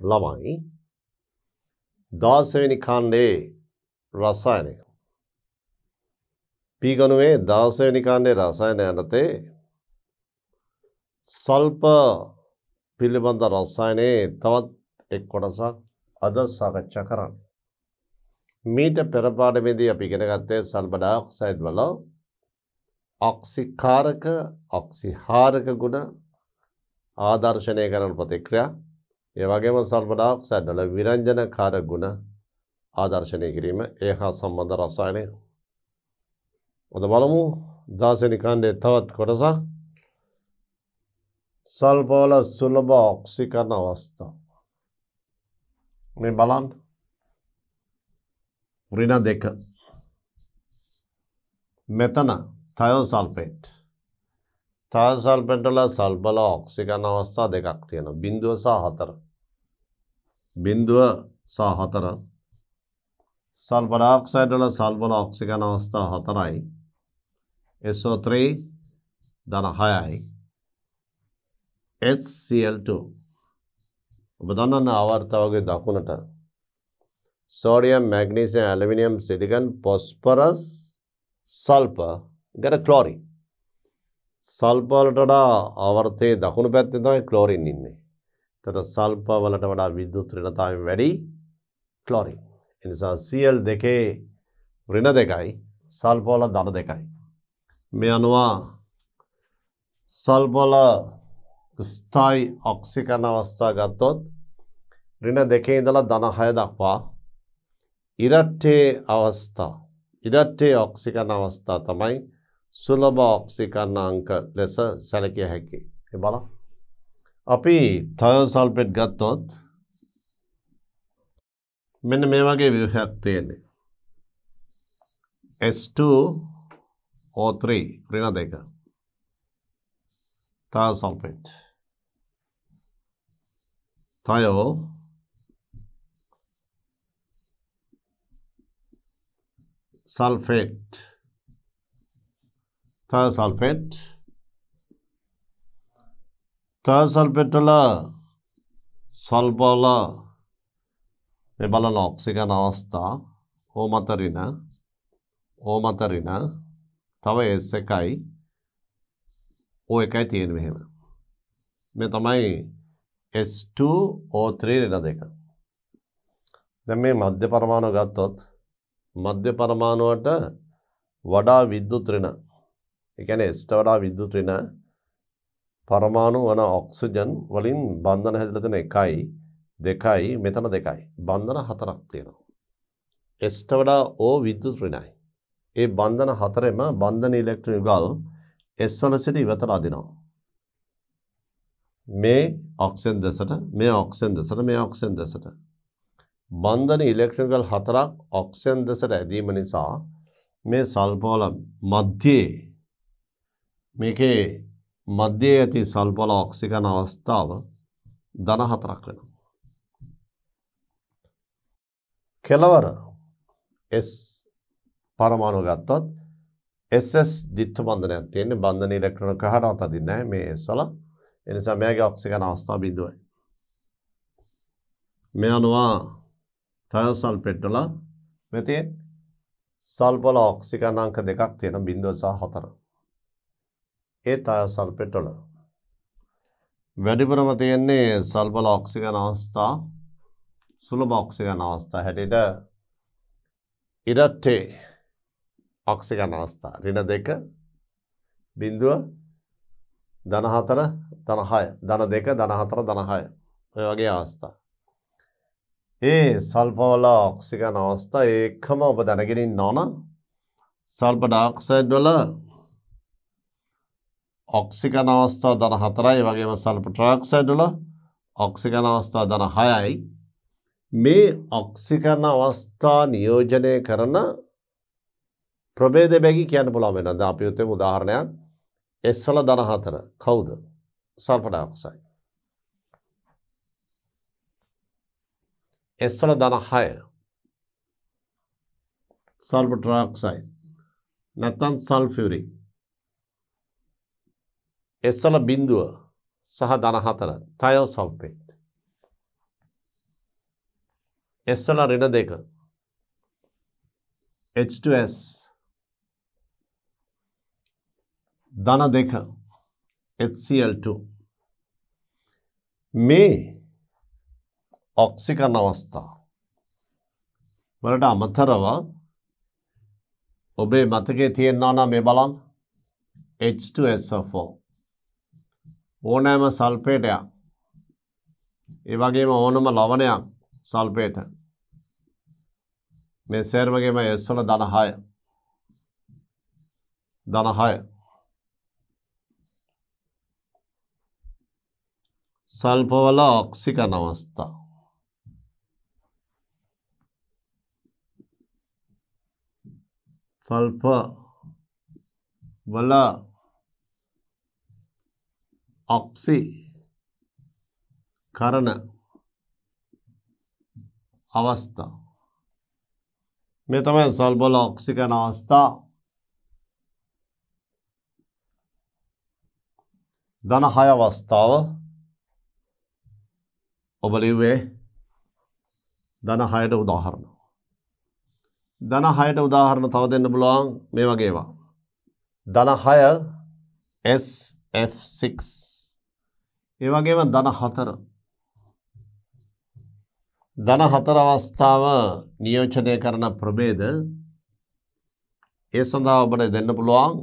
ළමයි දාසවෙනි කාණ්ඩේ රසායනය. පීගනුවේ දාසවෙනි කාණ්ඩේ රසායන යනතේ සල්ප පිළිබඳ රස්සායනයේ තවත් එක් කොටසක් අද සාකච්ඡා කරන්න. මීට පෙරපාඩමේදී අපි ගෙනගත්තේ සල්බඩා ඔක්සයිඩ් වල ඔක්සිකාරක ඔක්සිහාරක ගුණ ආදර්ශනය කරන ප්‍රතික්‍රියා ඒ වගේම සල්ෆර් ඩයොක්සයිඩ් වල විරංජනකාර ගුණ ආදර්ශනය කිරීම ඒ හා සම්බන්ධ රසායනය. අද බලමු දාසනි කාණ්ඩයේ තවත් කොටසක් සල්ෆර් වල සුලභ ඔක්සීකරණ අවස්ථා. මේ බලන්න ඍණ දෙක මෙතන තයෝසල්පේට් තයෝසල්පේට් වල සල්බල ඔක්සිකන අවස්ථා දෙකක් තියෙනවා බිඳුව සහ හතර බින්දුව සහ හතර සල්ෆර් ඩයොක්සයිඩ් වල සල්ෆර් ඔක්සිජන් අවස්ථා හතරයි SO3 ධන 6යි HCl2 ඔබ දන්නන ආවර්තාවගේ දකුණට sodium magnesium aluminium silicon phosphorus sulphur ඊට ක්ලෝරින් සල්ෆර් වලට ආවර්තයේ දකුණු පැත්තේ තමයි ක්ලෝරින් ඉන්නේ තට සල්ප වලට වඩා විද්‍යුත් රිනතාවෙන් වැඩි කලොරින්. එනිසා සියල් දෙකේ රින දෙකයි සල්පෝල දන දෙකයි. මේ අනුවා සල්පොල ස්ථයි ඔක්සිකන අවස්ථා ගත්තොත් රින දෙකේ ඉඳලා දන හය දක්වා ඉරට්ටේ අවස්ථා ඉඩට්ටේ ඔක්සිකන අවස්ථා තමයි සුලභ ඔක්සිකන්න අංක ලෙස සැලකිය හැකි. බලා අපි තයෝසල්පෙට් ගත්තොත් මෙන්න මේ වගේ ව්‍යහයක් තියෙන්නේ. S2 O3 ඍණ දෙක. තයෝසල්පෙට්. තයෝ සල්ෆේට් තයෝසල්ෆේට් ටර්සල්පෙටල සල්පෝල මෙබලන ඔක්සිගන අවස්ථා ඕමතරින ඕමතරින තව එස් එකයි ඕ එකයි තියෙන මෙහෙම මේ තමයි S2 O3 ලෙඩ දෙක දැන් මේ මධ්‍ය පරමාණු ගත්තොත් මධ්‍ය පරමාණුවට වඩා විද්‍යුත් ඍණ ඒ කියන්නේ S ට වඩා විද්‍යුත් ඍණ පරමාණු වන ඔක්සිජන් වලින් බන්ධන හැදිලා තියෙන එකයි දෙකයි මෙතන දෙකයි බන්ධන හතරක් තියෙනවා S ට වඩා O විද්‍යුත් ඍණයි ඒ බන්ධන හතරෙම බන්ධන ඉලෙක්ට්‍රෝන යුගල් S වල සිට ඉවතලා දෙනවා මේ ඔක්සිජන් දෙසට මේ ඔක්සිජන් දෙසට මේ ඔක්සිජන් දෙසට බන්ධන ඉලෙක්ට්‍රෝන යුගල් හතරක් ඔක්සිජන් දෙසට ඇදීම නිසා මේ සල්පවල මැදේ මේකේ මධ්‍යයේ ඇති සල්බල ඔක්සිජන් අවස්ථාව ධන හතරක් වෙනවා. කෙලවර S පරමාණු ගත්තොත් SS දිත්ත බන්ධනයක් තියෙන්නේ බන්ධන ඉලෙක්ට්‍රෝන කහටවත් අදින්නේ නැහැ මේ S වල. ඒ නිසා මෙයාගේ ඔක්සිජන් අවස්ථාව බිඳුවයි. මේ අනුව තයෝසල්ෆේට් වල මෙතේ සල්බල ඔක්සිජන් අංක දෙකක් තියෙන බිඳුව සහ 4. ඒ සල් පෙට්‍රල. වැඩිපුරම තියෙන්නේ සල්බල ඔක්සිගන් අවස්ථා සුළු ඔක්සිගන් අවස්ථා හැටියට ඉරට්ටේ ඔක්සිගන් අවස්ථා රින දෙක බිින්දුව දනහතර දනහය දන දෙක දනහතර දනහය ඔය වගේ අවස්ථා. ඒ සල්පවල ඔක්සිගන් අවස්ථා ඒකම ඔබ දැනගෙනින් නොන සල්ප ඩක්සයිඩ්වල ඔක්සිකන අවස්ථා දන හතරයි වගේම සල්ප ට්‍රක්සයිඩල ඔක්සිකන අවස්ථා දන හයයි මේ ඔක්සිකන අවස්ථා නියෝජනය කරන ප්‍රබේද බැගි කියන්න පුළාවෙන ද අපි යුත්තේ උදාහරණයක් එස්සල දන හතර කවුද සල්පඩාක්සයි. එස්සල දන හය සල්ප ට්‍රක්සයි නැත්තන් සල්ෆරික් එස්සල බිින්දුව සහ දනහතර තයෝ සල්පේට්. එස්සල රින දෙක H2S දන දෙක HCl2 මේ ඔක්සිකන් අවස්ථා වලට අමතරව ඔබේ මතකේ තියෙන්නා නම් මේ බලන්න H2SO4 ඕනෑම සල්ෆේටයක් ඒ වගේම ඕනම ලවණයක් සල්ෆේට මේ සේරමගේම S වල ධන 6 ධන 6 සල්පවල ඔක්සිකන අවස්ථා සල්ප වල ඔක්සි කරන අවස්ථා මේ තමයි සල්බල ඔක්සි කරන අවස්ථා දන හය අවස්ථාව ඔබ ලිව්වේ දන හයට උදාහරණ දන හයට උදාහරණ තව දෙන්න පුළුවන් මේ වගේවා දන හය SF6 ඒ වගේම ධන හතර ධන හතර අවස්ථාව නියෝජනය කරන ප්‍රභේද ඒ සඳහා ඔබට දෙන්න පුළුවන්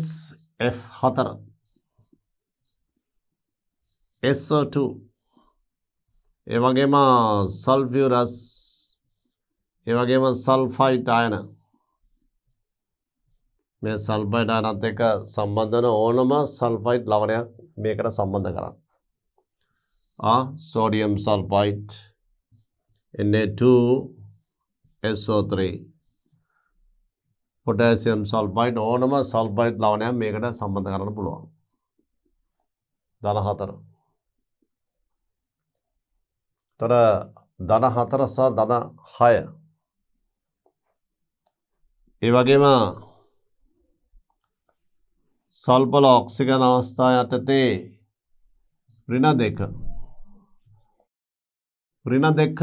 SF හතර SO2 ඒ වගේම සල්ෆියුරස් ඒ වගේම සල්ෆයිට් අයන මේ සල්ෆයිඩ් අයනත් එක්ක සම්බන්ධන ඕනම සල්ෆයිඩ් ලවණයක් මේකට සම්බන්ධ කරන්න. ආ sodium sulphide Na2 SO3 potassium sulphide ඕනම සල්ෆයිඩ් ලවණයක් මේකට සම්බන්ධ කරන්න පුළුවන්. 14. තර 14 සහ 16 ඒ වගේම स्वल्पल ऑक्सीजन अवस्था आते थे ऋण देख ऋण देख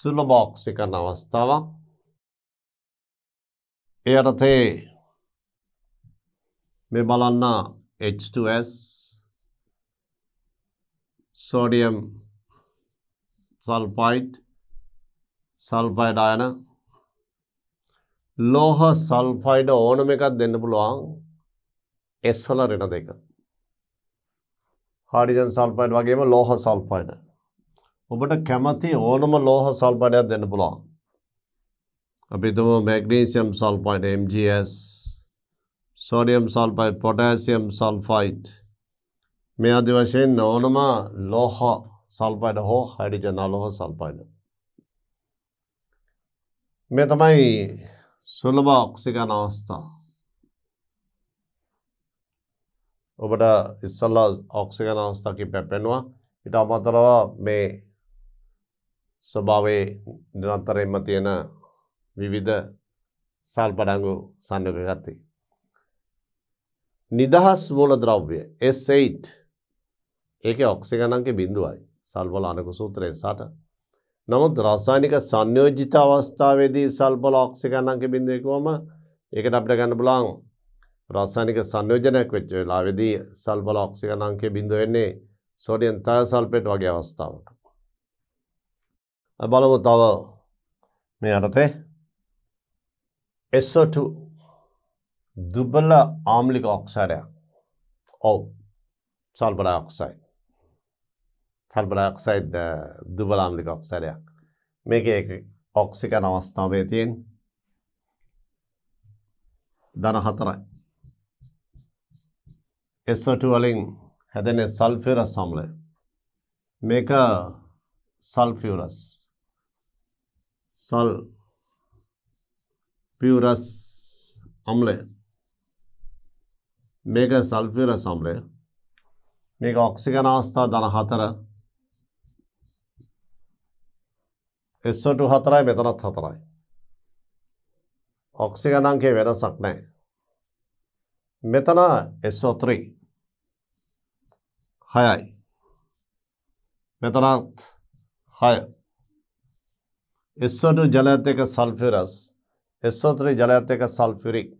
सुलभ ऑक्सीजन अवस्था वर थे मैं बोला H two S sodium sulphide sulphide आया ना ලෝහ සල්ෆයිඩ් ඕනම එකක් දෙන්න පුළුවන් S වල රෙණ දෙක. හයිඩ්‍රජන් සල්ෆයිඩ් වගේම ලෝහ සල්ෆයිඩ්. ඔබට කැමති ඕනම ලෝහ සල්ෆයිඩයක් දෙන්න පුළුවන්. අපි හිතමු magnesium sulphide MgS, sodium sulphide, potassium sulphide මේ ආදි වශයෙන් ඕනම ලෝහ සල්ෆයිඩ් හෝ හයිඩ්‍රජන් අලෝහ සල්ෆයිඩ්. මේ තමයි සුලභ ඔක්සිගන් අවස්ථා ඔබට ඉස්සල්ලා ඔක්සිගන් අවස්ථා කිහිපයක් පෙන්වුවා ඊට අමතරව මේ ස්වභාවයේ නිරන්තරයෙන්ම තියෙන විවිධ සල්පඩංගු සංයෝග ගති නිදහස් මූල ද්‍රව්‍ය S8 ඒකේ ඔක්සිගන් අංකය බිඳුවයි සල්වල අනක සූත්‍රයෙන් සාට නමුත් රසායනික සංයෝජිත අවස්ථාවේදී සල්ප ලක්ෂ ගණන්ක බිඳුවකවම ඒකට අපිට ගන්න පුළුවන් රසායනික සංයෝජනයක් වෙච්ච වෙලාවේදී සල්ප ලක්ෂ ගණන්ක බිඳුව වෙන්නේ සෝඩියම් තයසල්පේට් වගේ අවස්ථාවක. බලමු තව මේ අරතේ SO2 දුබල ආම්ලික ඔක්සයිඩයක්. ඔව් සල්ප ඩයොක්සයිඩ් සල්බඩක්සයිඩ් දුබලාම්ලික ඔක්සරයක් මේක ඔක්සිකන අවස්ථාවය තියෙන් දන හතරයි එස්සට වලින් හැදෙන සල්ෆිර සම්ලය මේක සල්ෆියරස් සල් පියරස් අම්ලය මේක සල්ෆිර සම්ලය මේක ඔක්සිකන අවස්ථා දන හතර S2 හතරයි මෙතනත් හතරයි. ඔක්සිජන් අංකේ වෙනසක් නැහැ. මෙතන SO3 6යි. මෙතනත් 6. SO2 ජලයත් එක්ක සල්ෆියරස් SO3 ජලයත් එක්ක සල්ෆියරික්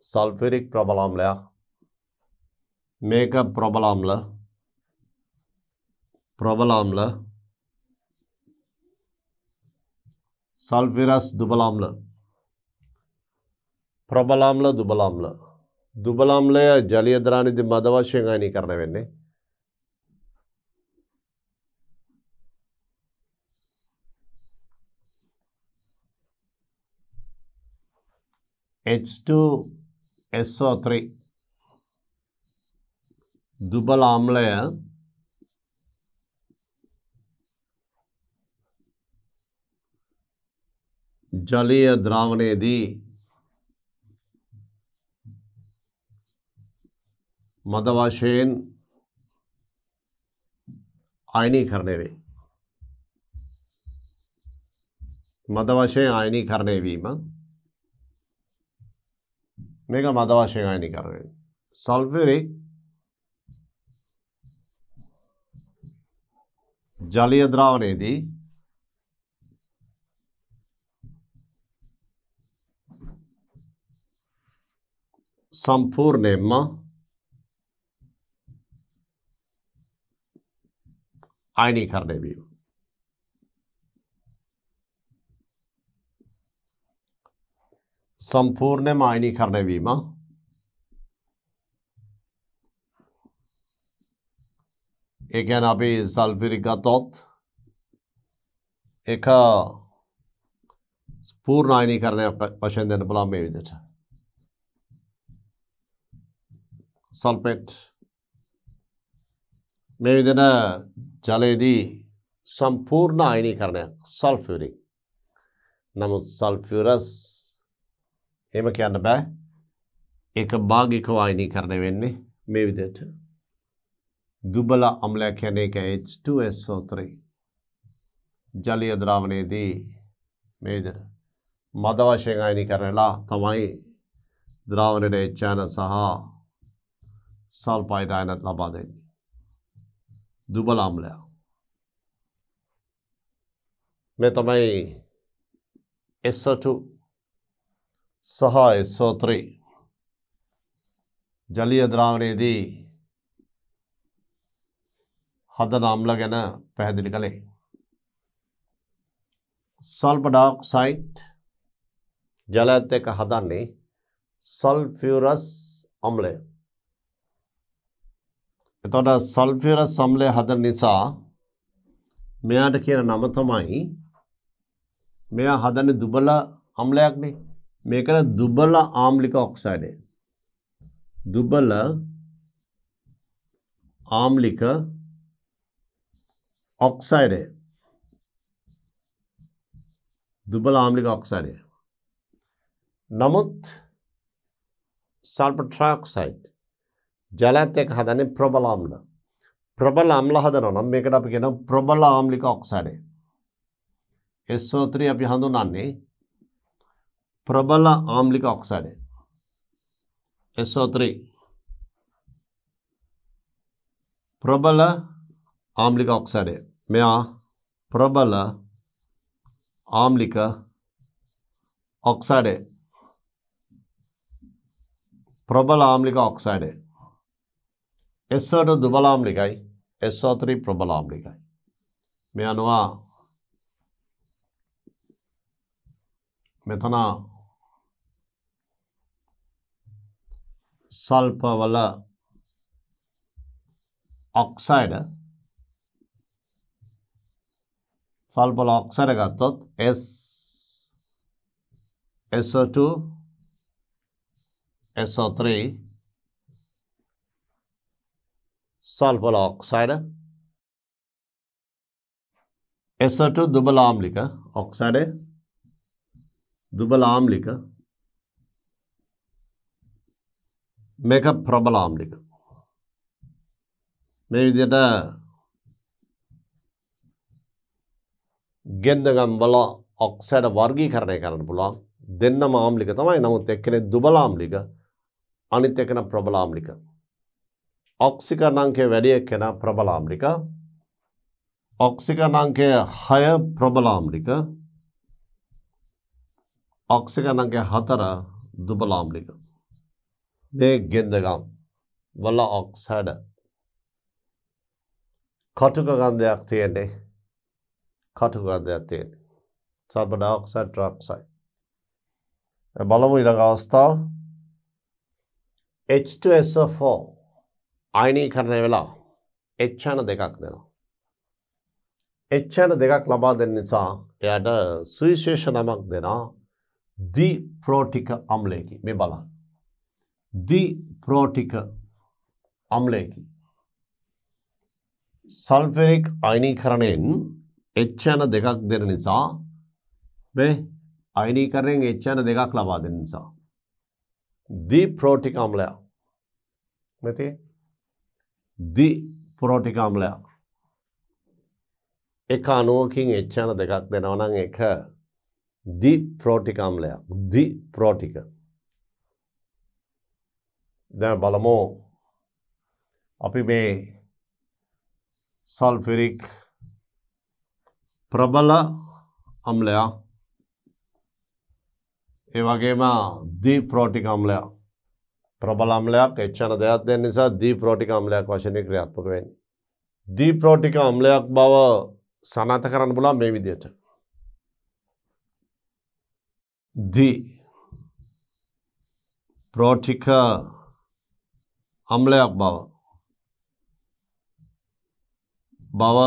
සල්ෆියරික් ප්‍රබලාම්ලයක් මේක ප්‍රබලාම්ලයක් ප්‍රබලාම්ල සල්විරස් දුබලාම්ල ප්‍රබලාම්ල දුබලාම්ල දුබලාම්ලය ජලිය ද්‍රානිදි මද වශයෙන් අයනීකරණය වෙන්නේ H2 SO3 දුබලාම්ලය ජලීය ද්‍රාවණයේදී මද වශයෙන් අයනීකරණය වේ. මද වශයෙන් අයනීකරණය වීම මේක මද වශයෙන් අයනීකරණය. සල්ෆරික් ජලීය ද්‍රාවණයේදී संपूर्ण म आयनीकरण भी संपूर्ण आयनीकरण भीम एक अभी सल्फ्यूरिक तत्व एक पूर्ण आयनीकरण पश्चिम बुलाम සල්පෙට් මේ විදන ජලයේදී සම්පූර්ණ අයිනීකරණයක් සල්ෆරි නමුත් සල්ෆරස් එම කියන්න බෑ ඒක භාගික වායිනී කරණය වෙන්නේ මේ විදයට දුබල අම්ලයක් යන එක H2SO3 ජලය ද්‍රාවණයේදී මේ විදයට මද වශයෙන් අයිනී කරලා තමයි ද්‍රාවණයට එච්චාන සහ සල්ෆයිඩ් අයනත් ලබා දෙන්නේ. දුබල අම්ලය. මේ තමයි SO2 සහ SO3 ජලීය ද්‍රාවණයේදී හදන අම්ල ගැන පැහැදිලි කළේ. සල්ප ඩොක්සයිඩ් ජලයත් එක්ක හදන්නේ සල්ෆියුරස් අම්ලය. එතකොට සල්ෆියරස් සම්ලය හදන නිසා මෙයාට කියන නම තමයි මෙයා හදන්නේ දුබල අම්ලයක්නේ. මේකට දුබල ආම්ලික ඔක්සයිඩය. දුබල ආම්ලික ඔක්සයිඩය. දුබල ආම්ලික ඔක්සයිඩය. නමුත් සල්ප ට්‍රොක්සයිඩ් ජලයත් එක්ක හදන්නේ ප්‍රබල ආම්ල. ප්‍රබල ආම්ල හදනවා නම් මේකට අපි කියනවා ප්‍රබල ආම්ලික ඔක්සයිඩ්. SO3 අපි හඳුනන්නේ ප්‍රබල ආම්ලික ඔක්සයිඩ්. SO3 ප්‍රබල ආම්ලික ඔක්සයිඩ්. මෙයා ප්‍රබල ආම්ලික ඔක්සයිඩ්. ප්‍රබල ආම්ලික ඔක්සයිඩ්. එස්සට දුබලාම්ලිකයි එස්සෝතරී ප්‍රබලාම්ලිකයි. මේ අනවා මෙතන සල්පවල ඔක්සයිඩ සල්පල ඔක්සයිඩ ගත්තොත් S SO2 SO3 sulphur oxide एसर टू दुबल आम्लिक ऑक्साइड दुबल आम्लिक මේක ප්‍රබල ආම්ලික මේ විදියට ගෙන්දගම් වල ඔක්සයිඩ් වර්ගීකරණය කරන්න පුළුවන් දෙන්නම ආම්ලික තමයි නමුත් එක්කෙනෙක් දුබල ආම්ලික අනිත් එකන ප්‍රබල ආම්ලික ඔක්සිකන් අංකය වැඩි එක්කෙනා ප්‍රබල ආම්ලික. ඔක්සිකන් අංකය 6 ප්‍රබල ආම්ලික. ඔක්සිකන් අංකය 4 දුබල ආම්ලික. මේ ගෙන්දගම් වල ඔක්සයිඩ් කටුක ගන්ධයක් තියෙන්නේ. කටුක ගන්ධයක් තියෙන්නේ. Sulphur dioxide trioxide. බලමු ඊළඟ අවස්ථාව H2SO4 අයනීකරණය වෙලා එච්චාන දෙකක් දෙනවා. එච්චාන දෙකක් ලබා දෙන්න නිසා එයට සුවිශේෂ නමක් දෙනා දී ප්‍රෝටික අම්ලයකි මේ බලන්න. දී ප්‍රෝටික අම්ලයකි. සල්ෆෙරෙක් අයිනීකරණයෙන් එච්චාන දෙකක් දෙන නිසා මේ අයිනීකරණයෙන් එච්චාන දෙකක් ලබා දෙන නිසා. දී ප්‍රෝටික අම්ලයා මෙතිේ දි පුරෝටික අම්ලය එක අනුවකින් එච්චන දෙකක් දෙනවනම් එක දි ප්‍රෝටික අම්ලයක් දි ප්‍රෝටික දැ බලමෝ අපි මේ සල්ෆිරික් ප්‍රබල අම්ලයක් ඒ වගේම දී ප්‍රෝටික අම්ලයක් ප්‍රබල අම්ලයක් එච්චන දෙයක් දෙන්න නිසා දීප්‍රෝටික අම්ලයක් වශයෙන් ක්‍රියාත්මක වෙන්නේ. දීප්‍රෝටික අම්ලයක් බව සනාත කරන්න පුළුවන් මේ විදිහට. දී ප්‍රෝටික අම්ලයක් බව බව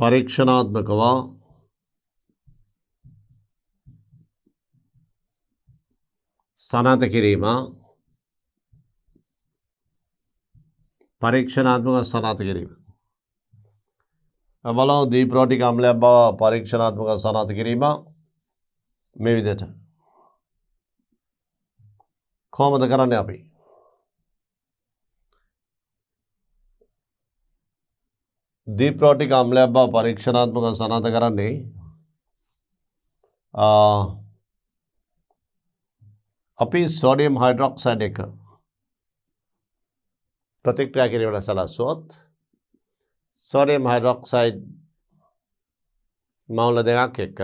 පරීක්ෂණාත්මකවා සනාත කිරීම පරීක්ෂණාත්මක සනාත කිරීම. බලව දීප්‍රෝටික අම්ලයක් බව පරීක්ෂණාත්මක සනාත කිරීම මේ විදට. කෝමද කරන්න අපි. දීප්‍රෝටික අම්ලයක් බව පරීක්ෂණාත්මක සනාත කරන්නේ අපි සෝඩියම් හයිඩ්‍රොක්සයිඩ් එක ප්‍රතික්‍රියා කිරීමට සලස්වොත් සෝඩියම් හයිඩ්‍රොක්සයිඩ් මවුල දෙකක් එක්ක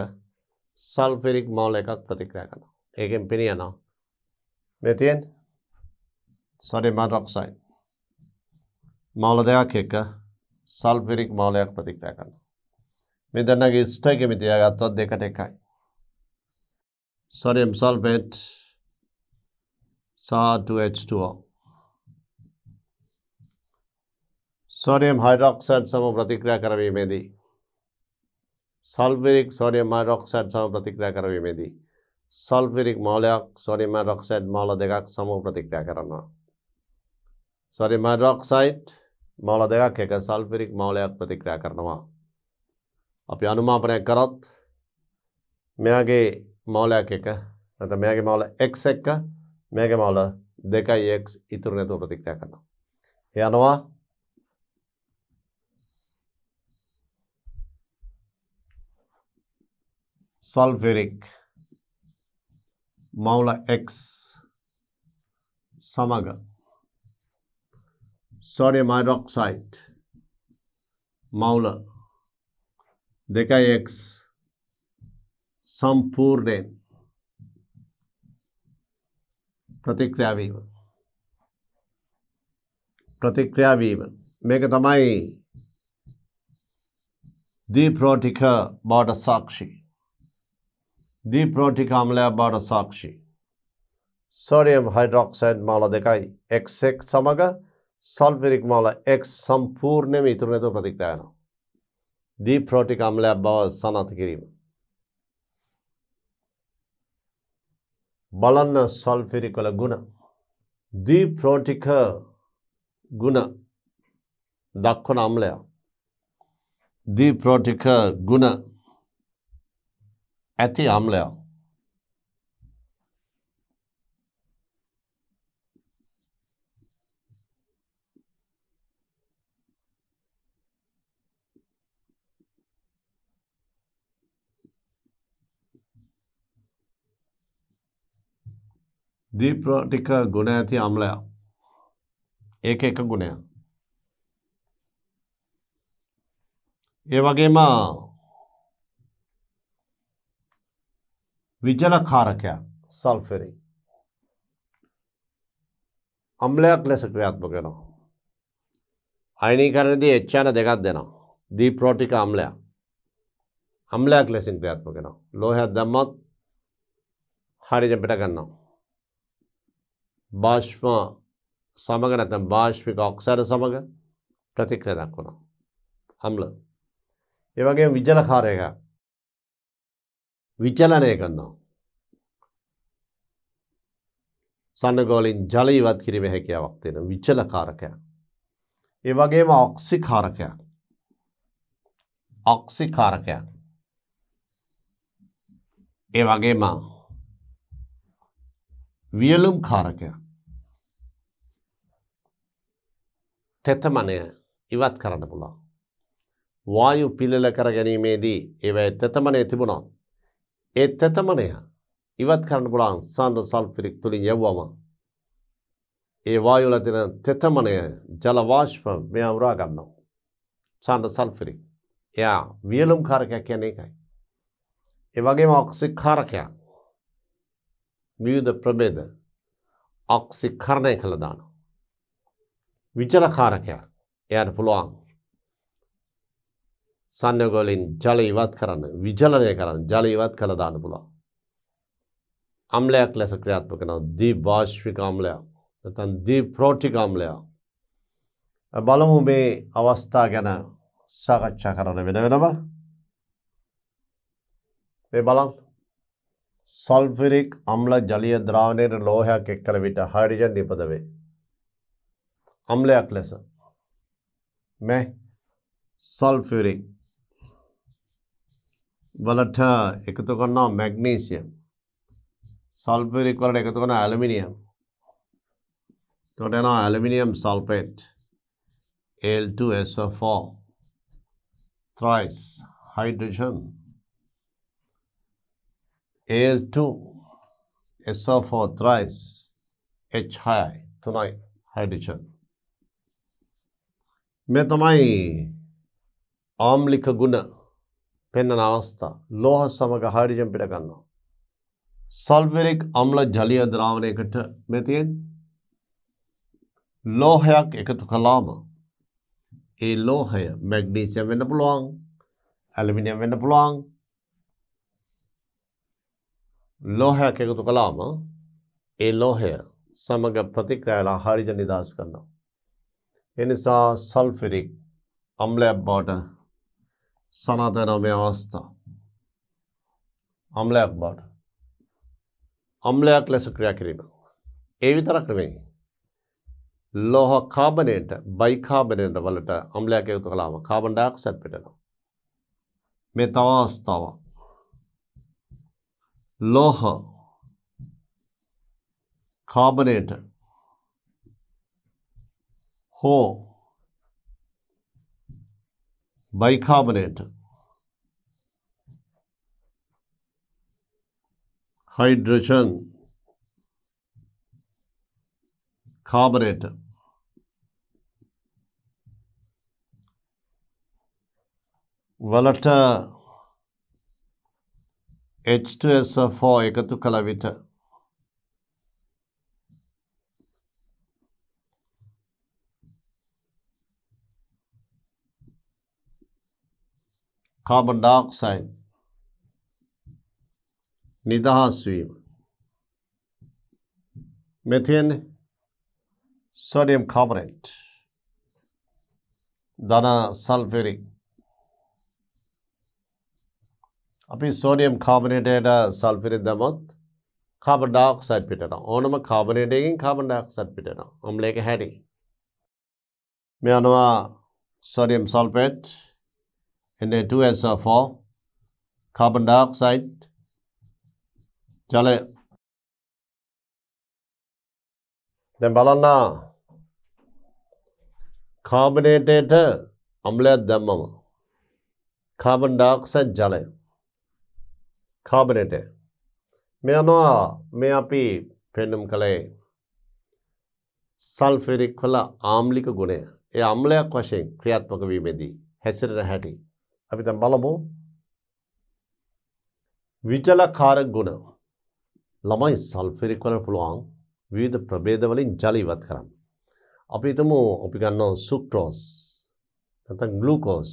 සල්ෆිරික් මවුල එකක් ප්‍රතික්‍රියා කරනවා. ඒකෙන් පිරියනවා. මේ තියෙන සෝඩියම් හයිඩ්‍රොක්සයිඩ් මවුල දෙකක් එක්ක සල්ෆිරික් මවුලයක් ප්‍රතික්‍රියා කරනවා. මේ දෙන්නගේ ස්ටයිකෙම තියාගත්තොත් දෙකට එකයි. Sodium sulphate Sadhu H2O. Sodium hydroxide සමග ප්‍රතික්‍රියා කරවීමේදී සල්ෆරික් සෝඩියම් හයිඩ්‍රොක්සයිඩ් සමග ප්‍රතික්‍රියා කරවීමේදී සල්ෆරික් මෝලයක් සෝඩියම් හයිඩ්‍රොක්සයිඩ් මෝල දෙකක් සමග ප්‍රතික්‍රියා කරනවා සෝඩියම් හයිඩ්‍රොක්සයිඩ් මෝල දෙකක් එක සල්ෆරික් මෝලයක් ප්‍රතික්‍රියා කරනවා අපි අනුමාපනය කරොත් මෙයාගේ මෝලයක් එක නැත්නම් මෙයාගේ මෝල x එක මේක මවල දෙකයි එක් ඉතුරු නැතුව ප්‍රතික්‍රියා කරනවා. යනවා සල්ෆරික් මවුල එක් සමග සෝඩියම් හයිඩ්‍රොක්සයිඩ් මවුල දෙකයි එක් සම්පූර්ණයෙන් ප්‍රතික්‍රියාවීම. ප්‍රතික්‍රියාවීම. මේක තමයි දීප්‍රෝටික බවට සාක්ෂි. දීප්‍රෝටික අම්ලයක් බවට සාක්ෂි. සොඩියම් හයිඩ්‍රොක්සයිඩ් මෝල දෙකයි එක්ෙක් සමඟ සල්ෆිරික් මෝල එක් සම්පූර්ණයම ඉතුරු නැතුව ප්‍රතික්‍රියානවා. දීප්‍රෝටික අම්ලයක් බව සනත කිරීම. බලන්න සල්ෆිරි කළ ගුණ දී ප්‍රෝටික ගුණ දක්වන අම්ලය දී ප්‍රෝටික ගුණ ඇති අම්ලයා දීප ටික ගුණ ඇති අම්ලයා. ඒක එක ගුණයක්. ඒ වගේම විජලකාරකයක් සල්ෆෙරි අම්ලයක් ලෙස ක්‍රියාත්මක වෙනවා අයනීකරණයේදී එච්චාන දෙකක් දෙනවා දීප්‍රෝටික අම්ලයක් අම්ලයක් ලෙසින් ක්‍රියාත්මක වෙනවා ලෝහයක් දැම්මත් හරියට පිට ගන්නවා භාෂ්ම සමග නැතම් භාෂ්පික ඔක්සර සමඟ ප්‍රතික්‍රයක් වුණා. හම්ල. ඒවගේ විජලකාරයක විචලනය කරන්නවා. සන්නගෝලින් ජලීවත් කිරීම හැකියාවක් තියෙන විචල කාරකයක්. ඒ වගේම ඔක්සි කාරකයක්. ඔක්සි කාරකයක්. ඒ වගේම වියලුම් කාරකය තෙතමනය ඉවත් කරන්න පුළා. වායු පිළිල කර ගැනීමේදී ඒවයි තෙතමනය තිබුණා. ඒ තෙතමනය ඉවත් කරන්න පුළාන් සාන්ඩ සල්ෆිරික් තුළින් යව්වම. ඒ වායුලතින තෙතමනය ජලවාශ්ප මෙ අවරා ගන්නවා. සාන්ඩ සල්ෆිරික් එයා වියලුම් කාරකයක් කියන එකයි. ඒ වගේම ඔක්සි කාරකයක් විවිධ ප්‍රබේද අක්සිකරණය කළ දාන. විචලකාරකයක් එයට පුළුවන් සන්නගොලින් ජල ඉවත් කරන්න විජලනය කරන්න ජල ඉවත් කළ දාන පුළා. අම්ලයක් ලෙස ක්‍රියාත්ම කන දී භාශ්වික අම්ලයක් තන් දී ප්‍රෝටික අම්ලයක්. බලමු මේ අවස්ථා ගැන සාකච්ඡා කරන වෙන වෙනම මේ බලන්. සල්ෆිරික් අම්ල ජලිය ද්‍රාවණයට ලෝහයක් එක් කළ විට හයිඩජන් නිපද වේ. අම්ලයක් ලෙස මෙ සල්ෆිරික් වලට එකතු කරනවා මැග්නීසියම් සල්ෆිරික් වලට එකතු කරන ඇලමිනියම් එතකොට එනවා aluminium sulphate L2SO4 thrice hydrogen Al2, SO4 thrice, H high තුනයි හයිඩ්‍රජන්. මේ තමයි ආම්ලික ගුණ පෙන්වන අවස්ථා. ලෝහ සමග හයිඩ්‍රජන් පිට ගන්නවා. සල්ෆරික් අම්ල ජලීය ද්‍රාවණයකට මේ තියෙන්නේ ලෝහයක් එකතු කළාම ඒ ලෝහය මැග්නීසියම් වෙන්න පුළුවන්, ඇලුමිනියම් වෙන්න පුළුවන්, ලෝහයක් එකතු කළාම ඒ ලෝහය සමග ප්‍රතික්‍රයලා හරිජ නිදහස් කරනවා. එනිසා සල්ෆිරික් අම්ලයක් බවට සනාතනමය අවස්ථා. අම්ලයක් බවට අම්ලයක් ලෙස ක්‍රියා කිරීම. ඒ විතරක් නෙමෙයි. ලෝහ කාබනේට බයිකාබනේට වලට අම්ලයක් එකතු කළාම කාබන් ඩයොක්සයිඩ් පිටනවා. මේ තව අවස්ථාවක්. Loha, carbonator, ho, bicarbonate, hydrogen, carbonate, volatile H2SO4 එකතු කළ විට කාබන් ඩයොක්සයිඩ් නිදහස් වීම මෙතෙන් සෝඩියම් කාබරේට් ධන සල්ෆරික් අපි සෝඩියම් කාබනේටයට සල්ෆිරි දැමොත් කාබන් ඩයොක්සයිඩ් පිටට ඕනම කාබනේටයකින් කාබන් ඩයොක්සයිඩ් පිටට අම්ලේක හැඩි මේ අනවා sodium sulphate Na2SO4 carbon dioxide ජලය දැන් බලන්න කාබනේටයට අම්ලයක් දැම්මම කාබන් ඩයොක්සයිඩ් ජලය කාබනට මේ අනවා මේ අපි පෙන්නුම් කළේ සල්ෆෙරික් වල ආම්ලික ගුණය ඒ අම්ලයක් වශයෙන් ක්‍රියාත්මක වීමේදී හැසිරෙන හැටි අපි දැන් බලමු විජලකාර ගුණ ළමයි සල්ෆෙරික් වල පුළුවන් විවිධ ප්‍රභේද වලින් ජල ඉවත් කරන්න. අපි හිතමු අපි ගන්නවා සුක්‍රෝස් නැත්නම් ග්ලූකෝස්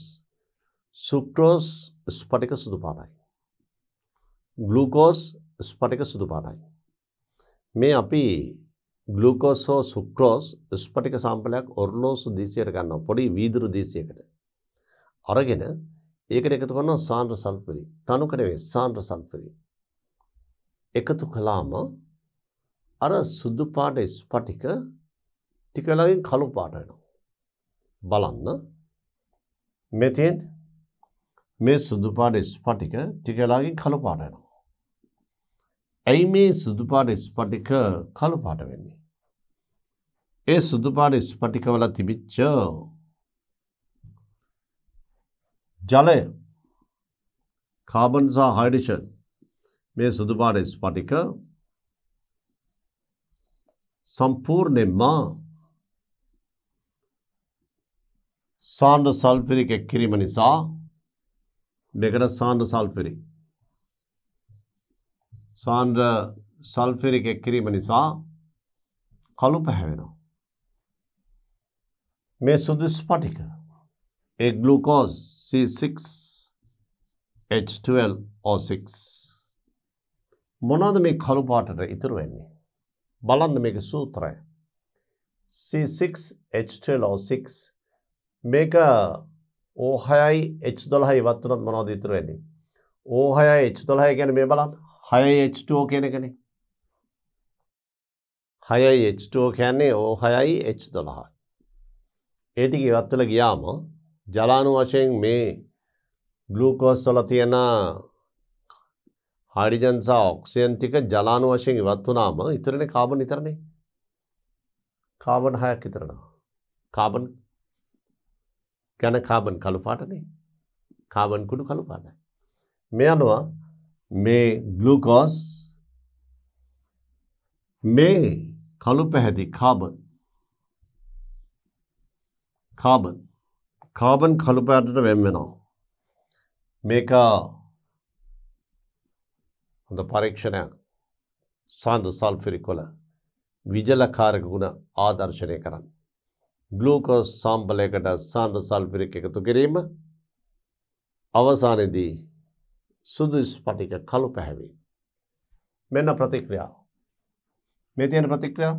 සුක්‍රෝස් ස්පටික සුදු පාටයි. ගලුකෝස් ස්පටික සුදු පාටයි. මේ අපි ගලුකෝස් හෝ සුක්‍රෝස් ස්පටික සම්පලයක් ඔරලෝසු දීසියට ගන්නවා පොඩි වීදුරු දීසියකට. අරගෙන ඒකට එකතු කරනවා සාන්ද්‍ර සල්පරි. තනු කරේ සාන්ද්‍ර සල්පරි. එකතු කළාම අර සුදු පාට ස්පටික ටික වෙලාවකින් කළු පාට වෙනවා. බලන්න මෙතෙන් මේ සුදු පාට ස්පටික ටික වෙලාවකින් කළු පාට වෙනවා. ඇයි මේ සුදුපාට ස්පටික කළු පාට වෙන්නේ. ඒ සුදුපාට ස්පටිකවල තිබිච්ච ජලය කාබන් සහ හයිඩිෂන් මේ සුදුපාට ස්පටික සම්පූර්ණයෙන්ම සාන්ඩ සල්ෆිරික් එක් කිරීම නිසා මෙකට සාන්ඩ සල්ෆිරික් සාන්ද්‍ර සල්ෆිරික් එක් කිරීම නිසා කළු පැහැවෙනවා. මේ සුදුස් පටික ඒ ගලුකෝස් C6 H12 O6 මොනවද මේ කළු පාටට ඉතුරු වෙන්නේ? බලන්න මේක සූත්‍රය. C6 H12 O6 මේක O6යි H12 ඉවත් වුණත් මොනවද ඉතුරු වෙන්නේ? O6යි H12 කියන්නේ මේ බලන්න. 6H2O කියන එකනේ. 6යි H2O කියන්නේ O6යි H12යි. ඒ ටික ඉවත් වෙලා ගියාම ජලාණු වශයෙන් මේ ග්ලූකෝස් වල තියෙන හයිඩ්‍රජන් සහ ඔක්සිජන් ටික ජලාණු වශයෙන් ඉවත් වුණාම ඉතුරුනේ කාබන් විතරනේ. කාබන් 6ක් ඉතුරුනවා. කාබන් ඝන කාබන් කළු පාටනේ. කාබන් කුඩු කළු පාටයි. මේ අනුව මේ ගලුකෝස් මේ කළු පැහැදි කාබන් කාබන් කාබන් කළු පැහැටට වෙන් වෙනවා මේක හොඳ පරීක්ෂණයක් සාන්දු සල්ෆිරික් වල විජලකාරක ගුණ ආදර්ශනය කරන්න ගලූකෝස් සාම්පලයකට සාන්දු සල්ෆිරික් එකතු කිරීම අවසානයේදී සුදු ස්පටික කළු පැහැවී. මෙන්න ප්‍රතික්‍රියාව. මේ තියෙන ප්‍රතික්‍රියාව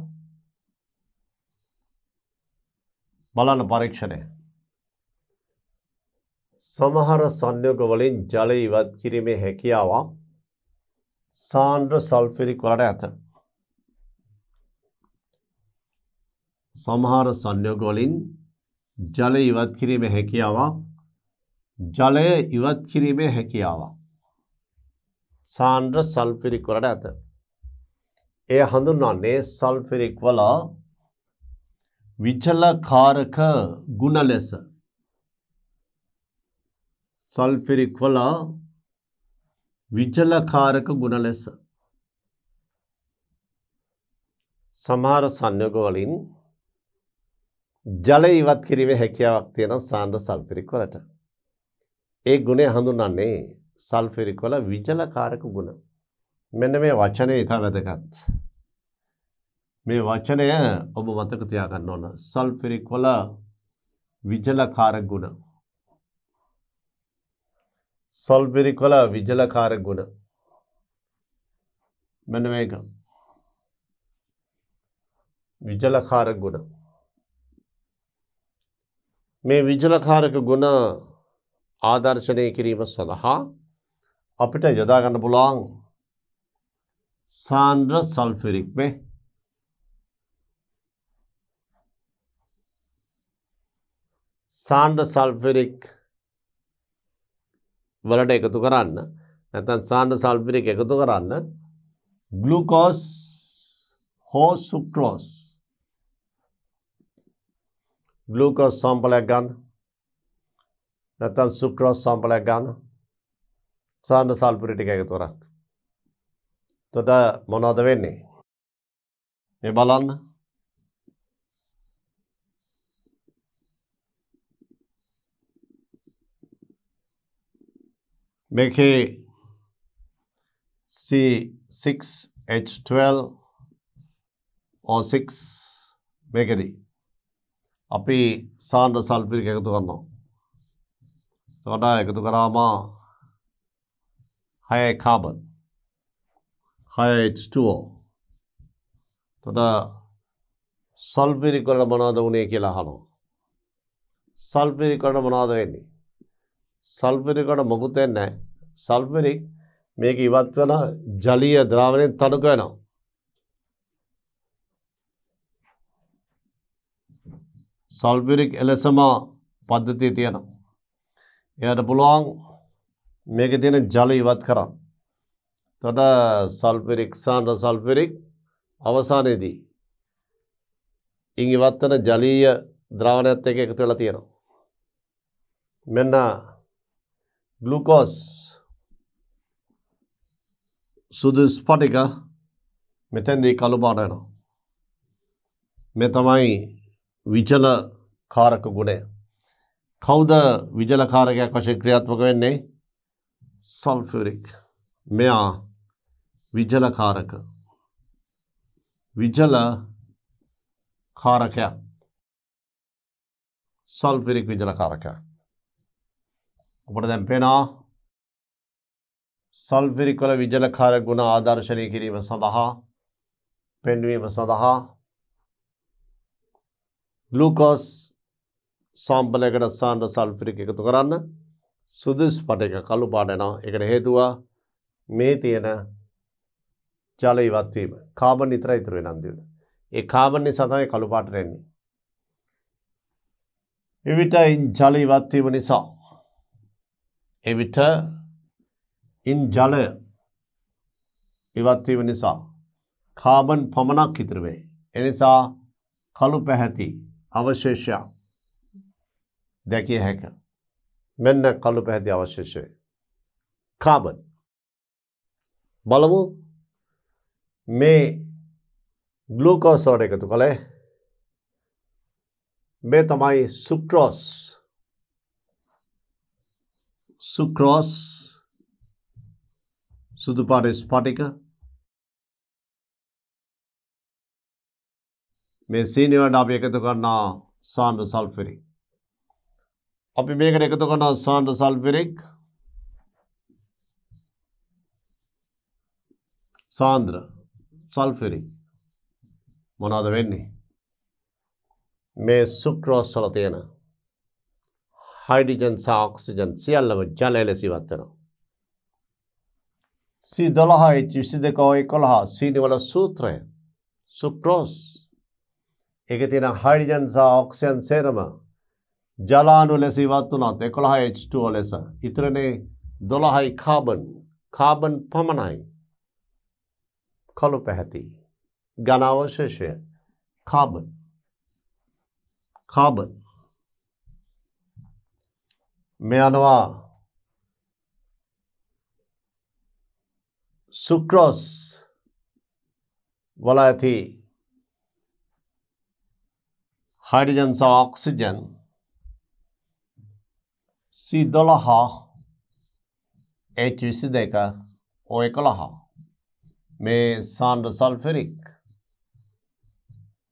බලන්න පරීක්ෂණය. සමහර සංයෝග වලින් ජලය ඉවත් කිරීමේ හැකියාවක් සාන්ද්‍ර සල්ෆිරික් වලට ඇත. සමහර සංයෝග වලින් ජලය ඉවත් කිරීමේ හැකියාවක් ජලය ඉවත් කිරීමේ හැකියාවක් සාන්ද්‍ර සල්ෆිරික් වලට ඇත. එය හඳුන්වන්නේ සල්ෆිරික් වල විචලකාරක ගුණ ලෙස සල්ෆිරික් වල විචලකාරක ගුණ ලෙස සමහර සංයෝග වලින් ජලය ඉවත් කිරීමේ හැකියාවක් තියෙන සාන්ද්‍ර සල්ෆිරික් වලට ඒ ගුණය හඳුන්වන්නේ සල්ෆිරික් වල විජලකාරක ගුණ. මෙන්න මේ වචනේ ඉතා වැදගත්. මේ වචනය ඔබ මතක තියාගන්න ඕන. සල්ෆිරික් වල විජලකාරක ගුණ. සල්ෆිරික් වල විජලකාරක ගුණ. මෙන්න මේක. විජලකාරක ගුණ. මේ විජලකාරක ගුණ ආදර්ශනය කිරීම සඳහා අපිට යොදා ගන්න පුළුවන් සාන්ද්‍ර සල්ෆරික් මේ සාන්ඩ සල්ෆරික් වලට එකතු කරන්න නැතන් සාන්ඩ සල්ෆිරික් එකතු කරන්න ගලුකෝස් හෝ සුක්‍රෝස් ගලුකෝස් සම්පලයක් ගන්න නැතන් සුක්‍රෝස් සම්පලයක් ගන්න සාන්න සල්පුර ටික එකතු කරන්න. එතකොට මොනවද වෙන්නේ? මේ බලන්න. මේකේ C6H12 O6 මේකෙදී අපි සාන්ද්‍ර සල්ෆිරික් එකතු කරනවා. එතකොට එකතු කරාම higher carbon, higher H2O. තොට සල්පිරිකොට මොනාද වනේ කියලා හනෝ. සල්පිරිකොට මොනාද වෙන්නේ. සල්පිරිකොට මොකුතෙන්නෑ සල්පිරික් මේක ඉවත් වෙන ජලිය ද්‍රාවණයෙන් තනුක වෙනවා. සල්පිරික් එලෙසම පද්ධතිය තියෙනවා. එයට පුළුවන් මේක තියෙන ජල ඉවත් කරා. තොට සල්පිරික් සාන්ඩ සල්පිරික් අවසානයේදී. ඉං ඉවත්වන ජලීය ද්‍රාවණයක්ත් එක එකතු වෙලා තියෙනවා. මෙන්න ගලුකෝස් සුදු ස්පටික මෙතැන්දී කළුපාටයනවා. මෙ තමයි විචල කාරක ගුණේ. කෞද විජලකාරකයක් වශය ක්‍රියාත්මක වෙන්නේ සල්ෆරික් මෙයා විජලකාරක විජල කාරකයක් සල්ෆිරික් විජලකාරකයක් අපට දැන් පෙනා සල්ෆිරික් වල විජලකාරක ගුණ ආදර්ශනය කිරීම සඳහා පෙන්වීම සඳහා ග්ලූකෝස් සම්බලයකට සාන්ඩ සල්ෆිරික් එකතු කරන්න සුදුස් පට එක කළු පාටනවා එකට හේතුවා මේ තියෙන ජල ඉවත්වීම කාබන් නිතර ඉතුරුව නන්දිවන ඒ කාබන්නේ සතයි කළුපාටරෙන්නේ. එවිට ජල ඉවත්වීම නිසා එවිට ඉන් ජල ඉවත්වීම නිසා කාබන් පමණක් ඉතිරවේ එනිසා කළු පැහැති අවශේෂයක් දැකිය හැක. මෙන්න කල්ලු පැහැදි අවශේෂය. කාබන්. බලමු මේ ගලූකෝසෝට එකතු කළේ මේ තමයි සුක්‍රෝස් සුක්‍රෝස් සුදුපාට ස්පටික මේ සීනිවට අපි එකතු කරන්නා සාන්ඩ සල්ෆිරික් අපි මේකට එකතු කරනවා සාන්ඩ සල්ෆරික් සාන්ද්‍ර සල්ෆරික් මොනවද වෙන්නේ මේ සුක්‍රෝස් වල තියෙන හයිඩ්‍රජන් සහ ඔක්සිජන් සියල්ලම ජලය ලෙස ඉවත් වෙනවා C12H 22 සීනි වල සූත්‍රය සුක්‍රෝස් ඒකේ තියෙන හයිඩ්‍රජන් සහ ඔක්සිජන් සේරම ජලානු ලෙස ඉවත් වුණත් එකොළහ H2 ලෙස ඉතරනේ දොළහයි කාබන් කාබන් පමණයි කළු පැහැති ගනාවශේෂය කාබන් කාබන් මේ අනවා සුක්‍රෝස් වල ඇති හයිඩජන් සහ ඔක්සිජන් සි දොළහ ඒ විසි දෙක ඔ එකොළහ මේ සාන්ඩ සල්ෆෙරික්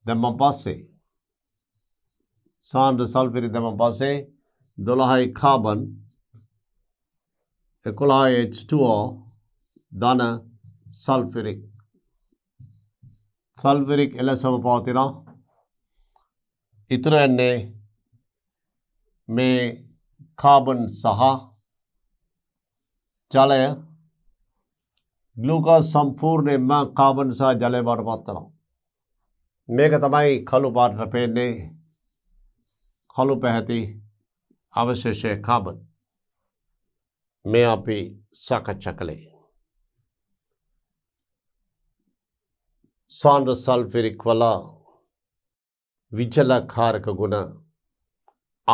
දෙම පස්සේ සාන්ඩ සල්ෆිරි දෙම පසේ දොළහයි කාබන් එකොළහටෝ දන සල්ෆිරික් සල්ෆිරික් එලෙසම පවතිනා ඉතුර එන්නේ මේ කාබන් සහ ජලය ගලුකා සම්පූර්ණයෙන්ම කාබන් සහ ජලය බවට පත්වනවා. මේක තමයි කළු පාටට පේන්නේ කළු පැහැති අවශේෂය කාබන්. මේ අපි සකච්ච කළේ. සාන්ඩ සල්ෆිරික් වලා විජලකාරක ගුණ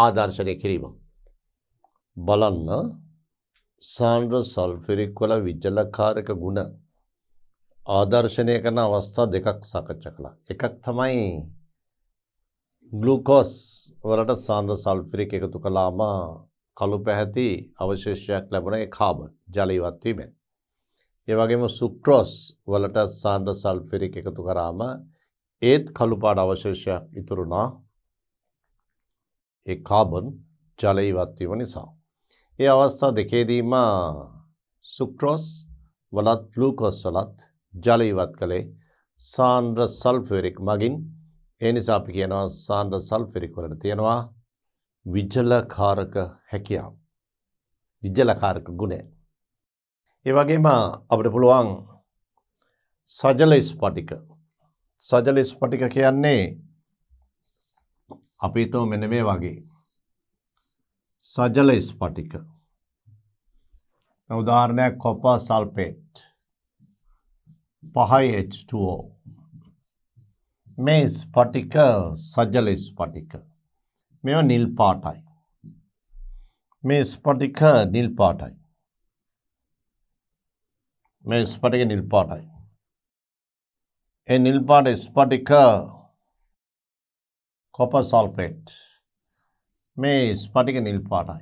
ආදර්ශනය කිරීමක්. බලන්න සාන්ද්‍ර සල්ෆිරික් වල විජලකාරක ගුණ ආදර්ශනය කරන අවස්ථා දෙකක් සාකච්ඡා කළා. එකක් තමයි ග්ලූකෝස් වලට සාන්ද්‍ර සල්ෆිරික් එකතු කළාම කළු පැහැති අවශේෂයක් ලැබෙන ඒ කාබන් ජලීවත් වීමෙන්. ඒ වගේම සුක්‍රෝස් වලට සාන්ද්‍ර සල්ෆිරික් එකතු කරාම ඒත් කළු පාට අවශේෂයක් ඉතුරුනා ඒ කාබන් ජලීවත් වීම නිසා. ඒ අවස්ථා දෙකේදීම සුක්‍රෝස් වලත් ග්ලූකෝස් වලත් ජල ඉවත් කළේ සාන්ද්‍ර සල්ෆරික් මගින් ඒ නිසා අපි කියනවා සාන්ද්‍ර සල්ෆරික් වලට තියෙනවා විජලකාරක හැකියාව විජලකාරක ගුණය ඒ වගේම අපිට පුළුවන් සජල ස්පටික සජල ස්පටික කියන්නේ අපි හිතමු මෙන්න මේ වගේ සජල ස්පටික. උදාහරණයක් කොපා සල්පේට් පහයි H2O මේ ස්පටික සජල ස්පටික මෙ නිල් පාටයි. මේ ස්පටික නිල් පාටයි. මේ ස්පටික නිල් පාටයි. ඒ නිල් පාට ස්පටික කොප සල්පේට් මේ ස්පටික නිල් පාටයි.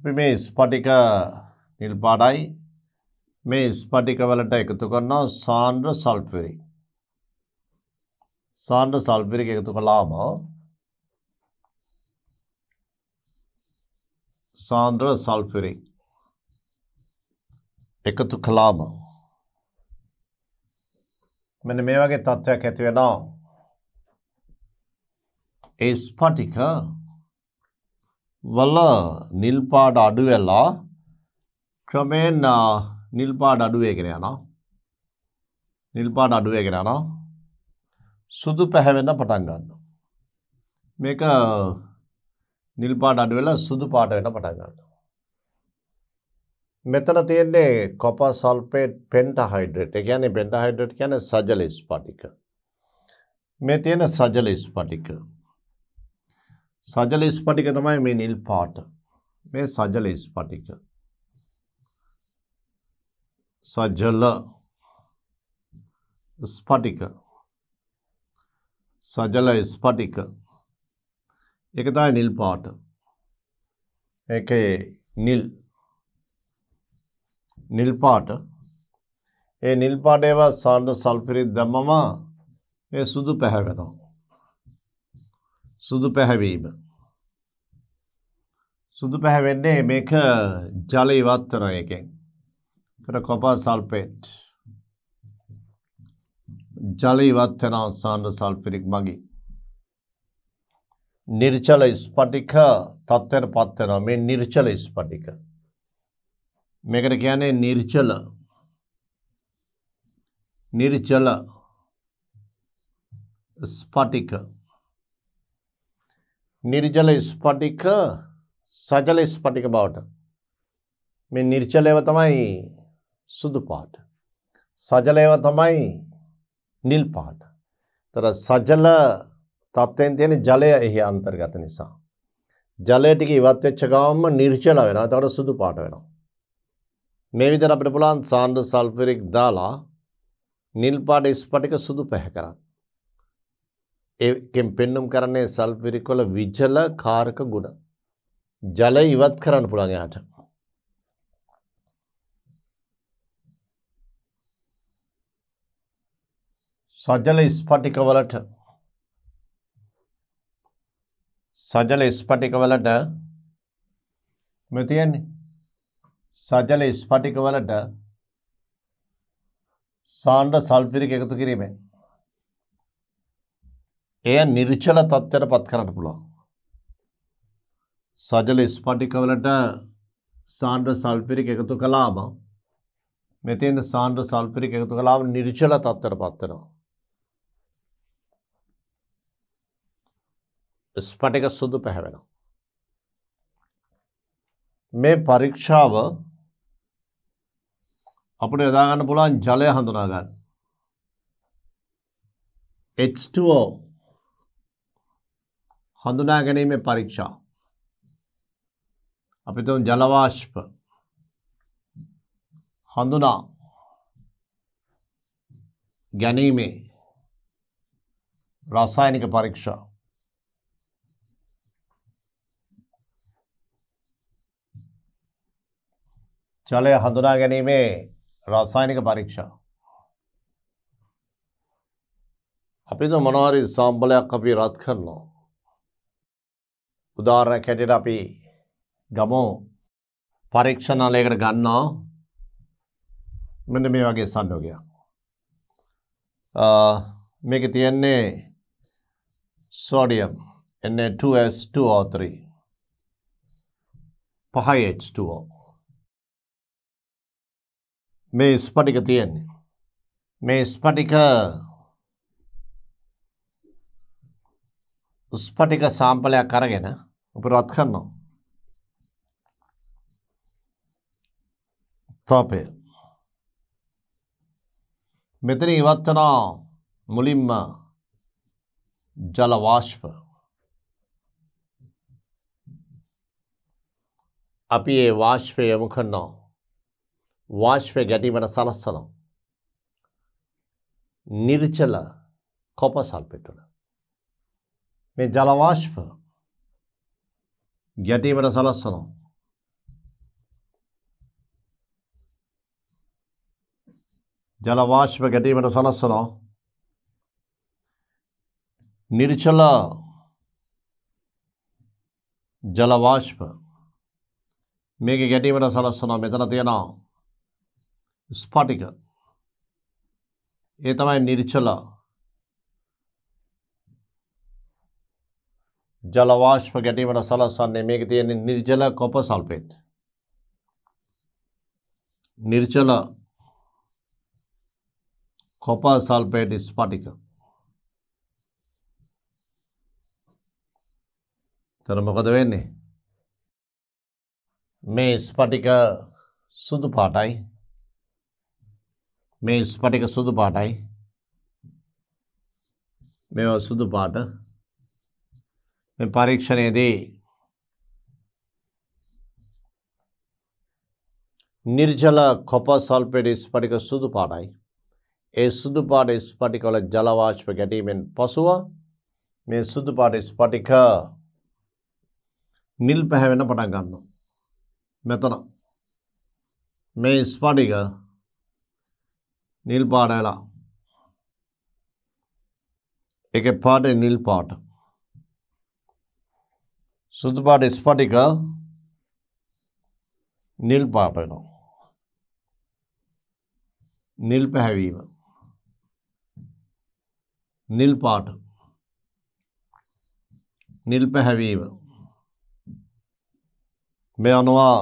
අපි මේ ස්පටික නිල් පාටයි මේ ස්පටික වලට එකතු කරනවා සාන්ද්‍ර සල්ෆරි. සාන්ද්‍ර සල්ෆරික එකතු කළාම සාන්ද්‍ර සල්ෆරි එකතු කළාම මෙන්න මේ වගේ තත්ත්වයක් ඇති වෙනවා ඒ ස්පටික වල නිල් පාට අඩු වෙලා ක්‍රමයෙන් නිල් පාට අඩු වෙගෙන යනවා. නිල් පාට අඩු වෙගෙන යනවා. සුදු පැහැවෙන්න පටන් ගන්නවා. මේක නිල් පාට අඩු වෙලා සුදු පාට වෙන්න පටන් ගන්නවා. මෙතන තියෙන්නේ කොපා සල්ෆේට් පෙන්ටහයිඩ්‍රේට්. ඒ කියන්නේ පෙන්ටහයිඩ්‍රේට් කියන්නේ සජල ස්පටික. මේ තියෙන සජල ස්පටික. සජල ස්පටික තමයි මේ නිල් පාට. මේ සජල ස්පටික. සජල ස්පටික. සජල ස්පටික. ඒක තමයි නිල් පාට. ඒකේ නිල් නිල් පාට. ඒ නිල් පාට ඒවා සාන්ද සල්ෆරිත් දැම්මම මේ සුදු පැහැවෙනවා. සුදු පැහැවීම. සුදු පැහැවෙන්නේ මේක ජල ඉවත් වෙන එකෙන්. ඒතර කොපා සල්ෆේට් ජල ඉවත් වෙන අවසාන සල්ෆරික් මගින්. නිර්චල ස්පටික තත්ත්වයට පත් වෙනවා මේ නිර්චල ස්පටික මේකට කියන්නේ නිර්චල නිර්චල ස්පටික නිර්ජල ස්පටික සජල ස්පටික බවට. මේ නිර්චලයව තමයි සුදු පාට. සජලයව තමයි නිල් පාට. තර සජල තත්ත්වයෙන් තියෙන ජලය එහි අන්තර්ගත නිසා. ජලය ටික ඉවත් වෙච්ච ගාමම නිර්ජල වෙනවා. ඒතකොට සුදු පාට වෙනවා. මේ විදිහට අපිට පුළුවන් සාන්ද්‍ර සල්ෆරික් දාලා නිල් පාට ස්පටික සුදු පැහැ කරන්න. ඒකෙන් පෙන්නුම් කරන්නේ සල්ෆිරික් වල විජල කාරක ගුණ. ජලය ඉවත් කරන්න පුළුවන් යාට. සජල ස්පටික වලට සජල ස්පටික වලට මේ තියෙන්නේ සජල ස්පටික වලට සාණ්ඩ සල්ෆිරික් එකතු කිරීමෙන් එය නිර්චල තත්ත්වයට පත් කරන්න පුළුවන්. සජල ස්පටිකවලට සාන්ද්‍ර සල්පිරික එකතු කළාම මෙතෙන්ද සාන්ද්‍ර සල්පිරික එකතු කළාම නිර්චල තත්ත්වයට පත් වෙනවා. ස්පටික සුදු පැහැවෙනවා. මේ පරීක්ෂාව අපට යොදා ගන්න පුළුවන් ජලය හඳුනා ගන්න. H2O හඳුනා ගැනීමේ පරීක්ෂා. අපි තුන් ජලවාශ්ප හඳුනා ගැනීමේ රසායනික පරීක්ෂා. ජලය හඳුනා ගැනීමේ රසායනික පරීක්ෂා. අපි මොනවාරි සම්බලයක් අපි රත් කරනවා. උදාහරණයක් හැටියට අපි ගමෝ පරීක්ෂණාලයකට ගන්නවා මෙන්න මේ වගේ සංයෝගයක්. මේක තියෙන්නේ සෝඩියම් Na2S2O3 5H2O මේ ස්පටික තියෙන්නේ. මේ ස්පටික ස්පටික සාම්පලයක් අරගෙන අපරාධ කරනවා. තාපය. මෙතන ඉවත් කරනවා මුලින්ම ජල වාෂ්ප. අපි ඒ වාශ්පය යොමු කරනවා. වාශ්පය ගැටීමට සලස්සනවා. නිර්චල කොපසල් පෙටුල. මේ ජලවාශ්ප ගැටීමට සලස්සනවා. ජල වාෂ්ප ගැටීමට සලස්සනවා. නිර්චල ජල වාෂ්ප මේක ගැටීමට සලස්සනවා මෙතන තියෙනවා ස්පටික ඒ තමයි නිර්චලා ජලවාශ්ප ගැටීමට සලස්වන්නේ මේක තියෙන්නේ නිර්ජල කොප සල්පේට්. නිර්ජල කොප සල්පේට් ස්පටික. තර මොකද වෙන්නේ? මේ ස්පටික සුදු පාටයි මේ ස්පටික සුදු පාටයි මේවා සුදු පාට పరీక్షనేది ನಿರ್ಜಲ ಕೊಪಸಾಲ್ಪೇಟ್ ಇಸ್ಫಟಿಕ ಸುದುಪಾಡಾಯ್ ಎ ಸುದುಪಾಡ ಇಸ್ಫಟಿಕಲ ಜಲವಾಷ್ಪ ಗಟಿ ಮೇನ್ ಪಸುವ ಮೇ ಸುದುಪಾಡ ಇಸ್ಫಟಿಕ ನಿಲ್ಪಹವೆನ ಪಟಂಗನ್ನು ಮೆತನ ಮೇ ಇಸ್ಫಟಿಕ ನಿಲ್ಪಾಡಲ ಏಕೆ ಪಾಟೆ ನಿಲ್ಪಾಟ శుద్ధిపాటి స్ఫటిక නිල්පා වෙනවා. නිල් පැහැවීම. නිල් පාට. නිල් පැහැවීම. මේ අනවා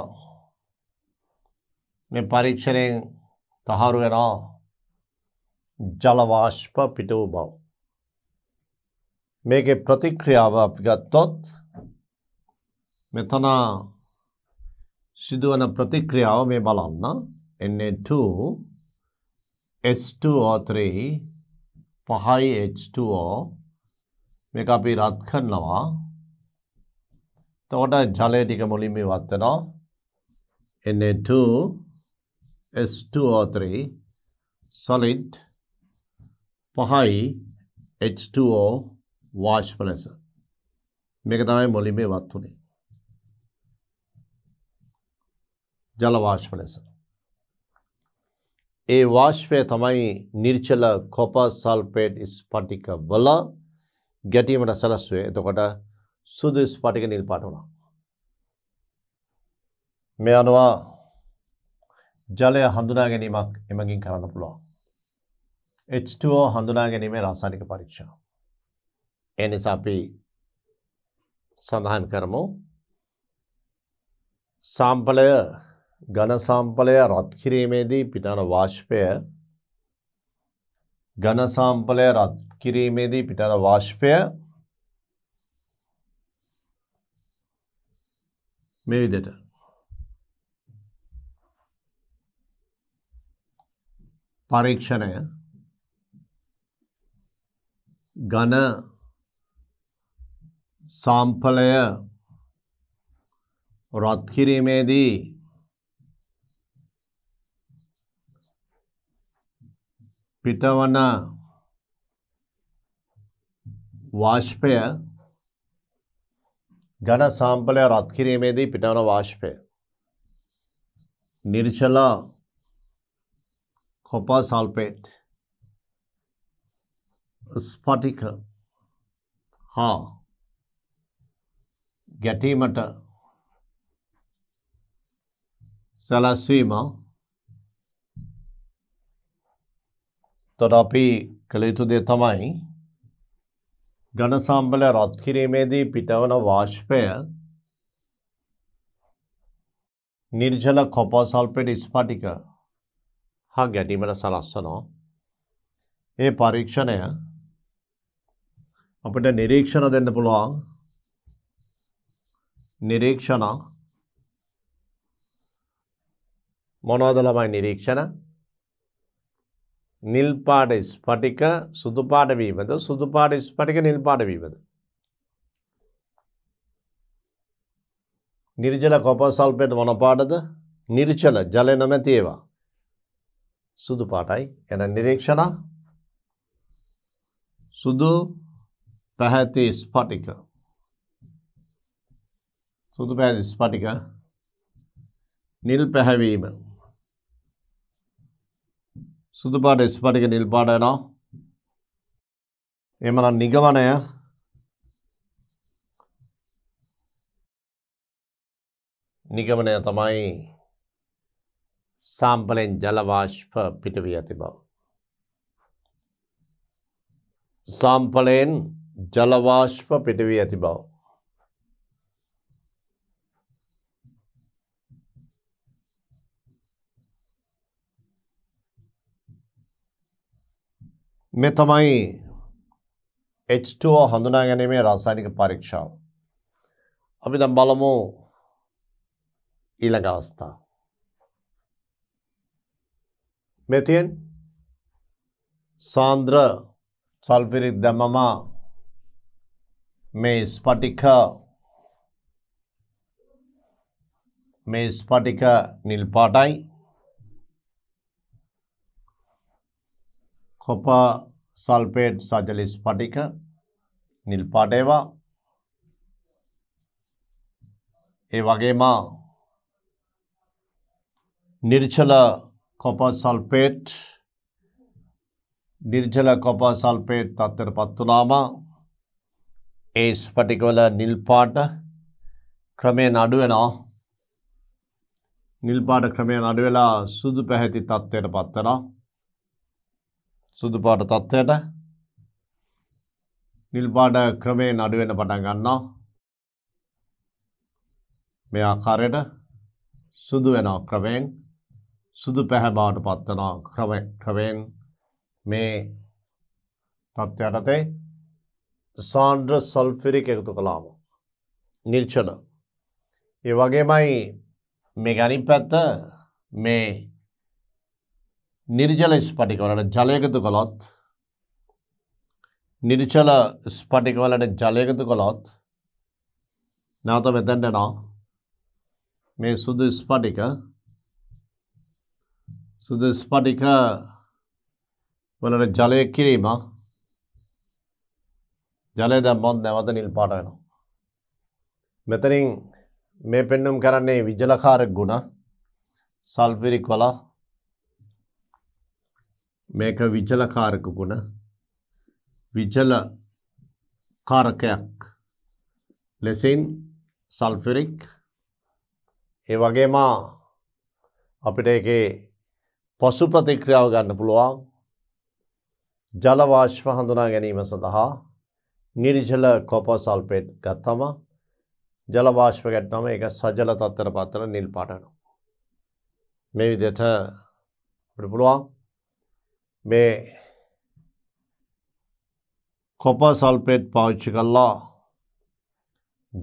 මේ පරීක්ෂණයෙන් තහරු වෙනවා ජලවාශ්ප පිටවූ බව. මේකේ ප්‍රතික්‍රියාව අපි ගත්තොත් මෙතන සිදුවන ප්‍රතික්‍රියාව මේ බලන්න Na2 S2O3 පහයි H2O මේක අපි රත් කරනවා තෝට ජලය ටික මුලින් මේ වත්වනවා Na2 S2O3 solid පහයි H2O වාෂ්ප ලෙස මේක තමයි මුලින් මේ වත්තුනේ ජලවාශ්ප ලෙස. ඒ වාශ්පය තමයි නිර්චල කොපස් සල්පේට් ස්පටික වල ගැටීමට සැලස්වේ එතකොට සුදු ස්පටික නිල් පාට වුණා. මේ අනවා ජලය හඳුනා ගැනීමක් එමගින් කරන්න පුළුවන්. H2O හඳුනා ගැනීමේ රාසානික පරීක්ෂා. ඒ නිසා අපි සඳහන් කරමු. සාම්පලය ඝන සාම්පලය රත් කිරීමේදී පිටවන වාෂ්පය ඝන සාම්පලය රත් කිරීමේදී පිටවන වාෂ්පය මේ විදිහට පරීක්ෂණය ඝන සාම්පලය රත් කිරීමේදී පිටවන වාෂ්පය ඝන සාම්පලය රත් කිරීමේදී පිටවන වාෂ්පය නිර්චල කොපා සල්පේට් ස්පටික හා ගැටීමට සැලැස්වීම තොට අපි කළ යුතු දෙ තමයි ගණසම්බල රත් කිරීමේදී පිටවන වාශ්පය නිර්ජල කොපසල්පෙට ස්පටික හා ගැනීමට සලස්සනෝ ඒ පරීක්ෂණය අපට නිරීක්ෂණ දෙන්න පුළුවන් නිරීක්ෂණ මොනවද ළමයි නිරීක්ෂණ නිල්පාට ස්පටික සුදුපාට වීමද සුදුපාට ස්පටික නිල්පාට වීමද. නිර්ජල කොපසල්පෙට වනපාටද නිර්චල ජලය නොමැති ඒවා. සුදු පාටයි එන නිරීක්ෂණ සුදු පැහැති ස්පටික සුදු පැහැති ස්පටික නිල් පැහැවීම සුදුපාට ස්පටික නිල්පාට යනවා එමනම් නිගමනය නිගමනය තමයි සාම්පලෙන් ජලවාශ්ප පිටවී ඇති බව. සාම්පලයෙන් ජලවාශ්ප පිටවී ඇති බව. මේ තමයි H2O හඳුනා ගැනීමේ රසායනික පරීක්ෂාව. අපි දැන් බලමු ඊළඟ අවස්ථාව. මේ තියෙන සාන්ද්‍ර සල්ෆරික් දැමම මේ ස්පටික මේ ස්පටික නිල් පාටයි කොපා සල්පේට් සජලිස් පටික නිල් පාටේවා ඒ වගේම නිර්චල කොපා සල්පේට් නිර්ජල කොපා සල්පේට් තත්තර පත්තුනාම ඒ ස්පටිකවල නිල්පාට ක්‍රමයෙන් අඩුවෙනවා නිල්පාට ක්‍රමයෙන් අඩුවෙලා සුදු පැහැති තත්ත්වයට පත්වනවා සුදු පාට තත්ත්වයට නිල් පාට ක්‍රමයෙන් අඩු වෙන්න පටන් ගන්නවා. මේ ආකාරයට සුදු වෙනවා ක්‍රමයෙන් සුදු පැහැ බවට පත් වෙනවා ක්‍රමයෙන් මේ තත්ත්වයට තේ සාන්ද්‍ර සල්ෆරික් එකතු කළාම නිර්චන ඒ වගේමයි මේ ගැනින් පැත්ත මේ නිර්ජල ස්පටිකවලට ජලයකතු කළොත් නිර්චල ස්පටිකවලට ජලයකතු කළොත් නැවත මෙතැන්ටනවා මේ සුදු ස්පටික සුදු ස්පටික වලට ජලය කිරීම ජලය දැම්මොත් නැවත නිල් පාට වෙනවා මෙතනින් මේ පෙන්නුම් කරන්නේ විජලකාරක් ගුණ සල්පිරික් වලා මේක විචලකාරක ගුණ විචල කාරකයක් ලෙසින් සල්ෆරික් ඒ වගේම අපිට ඒකේ පසු ප්‍රතික්‍රියාව ගන්න පුළුවන් ජලවාශ්ම හඳුනා ගැනීම සඳහා නිර්ජල කොපෝ සල්පේට් ගත්තම ජලවාශ්ම ගැටනම ඒක සජල තත්තර පත්තර නිල් පාටනවා මේ විදිහට අපිට පුළුවන් මේ කොපර් සල්පේට් පාවිච්චි කළා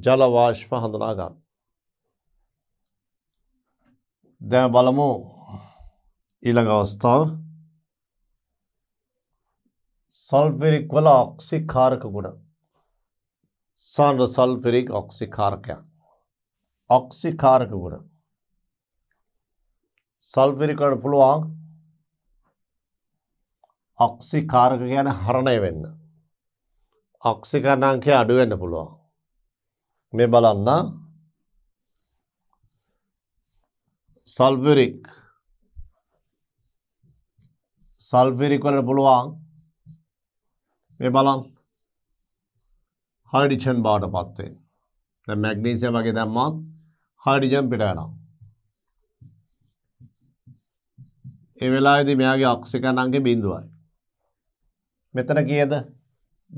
ජලවාශ්ප හඳුනා ගන්න. දැන් බලමු ඊළඟ අවස්ථාව සල්ෆිරික් වල ඔක්සිකාරක ගුණ සාන්ද්‍ර සල්ෆිරික් ඔක්සිකාරකයක් ඔක්සිකාරක ගුණ සල්ෆිරිකට පුළුවන් ඔක්සිකාරක ගැන හරණය වෙන්න. ඔක්සිකරණංකය අඩුවෙන්න පුළුවන්. මේ බලන්න සල්වරික් සල්වරික් වල පුළුවන් මේ බලන්න හයිඩ්‍රජන් බවට පත් වෙන. දැන් මැග්නීසියම් වගේ දැම්මත් හයිඩ්‍රජන් පිට යනවා. ඒ වෙලාවේදී මෙයාගේ ඔක්සිකරණ අංකය බිඳුවයි. මෙතන කීයද?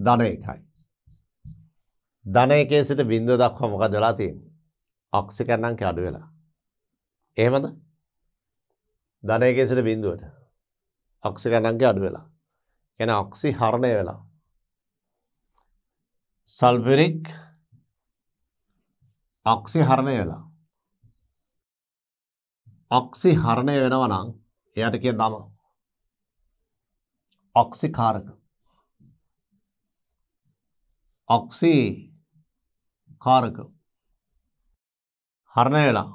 ධන එකයි. ධන එකේ සිට බිඳුව දක්වා මොකද වෙලා තියෙන්නේ? ඔක්සිජන් අංක අඩු වෙලා. එහෙමද? ධන එකේ සිට බිඳුවට ඔක්සිජන් අංක අඩු වෙලා. කියන්නේ ඔක්සිහරණය වෙලා. සල්ෆරික් ඔක්සිහරණය වෙලා. ඔක්සිහරණය වෙනවා නම් එයාට කියන නම ඔක්සිකාරක. ඔක්සි කාරක හරණය වෙලා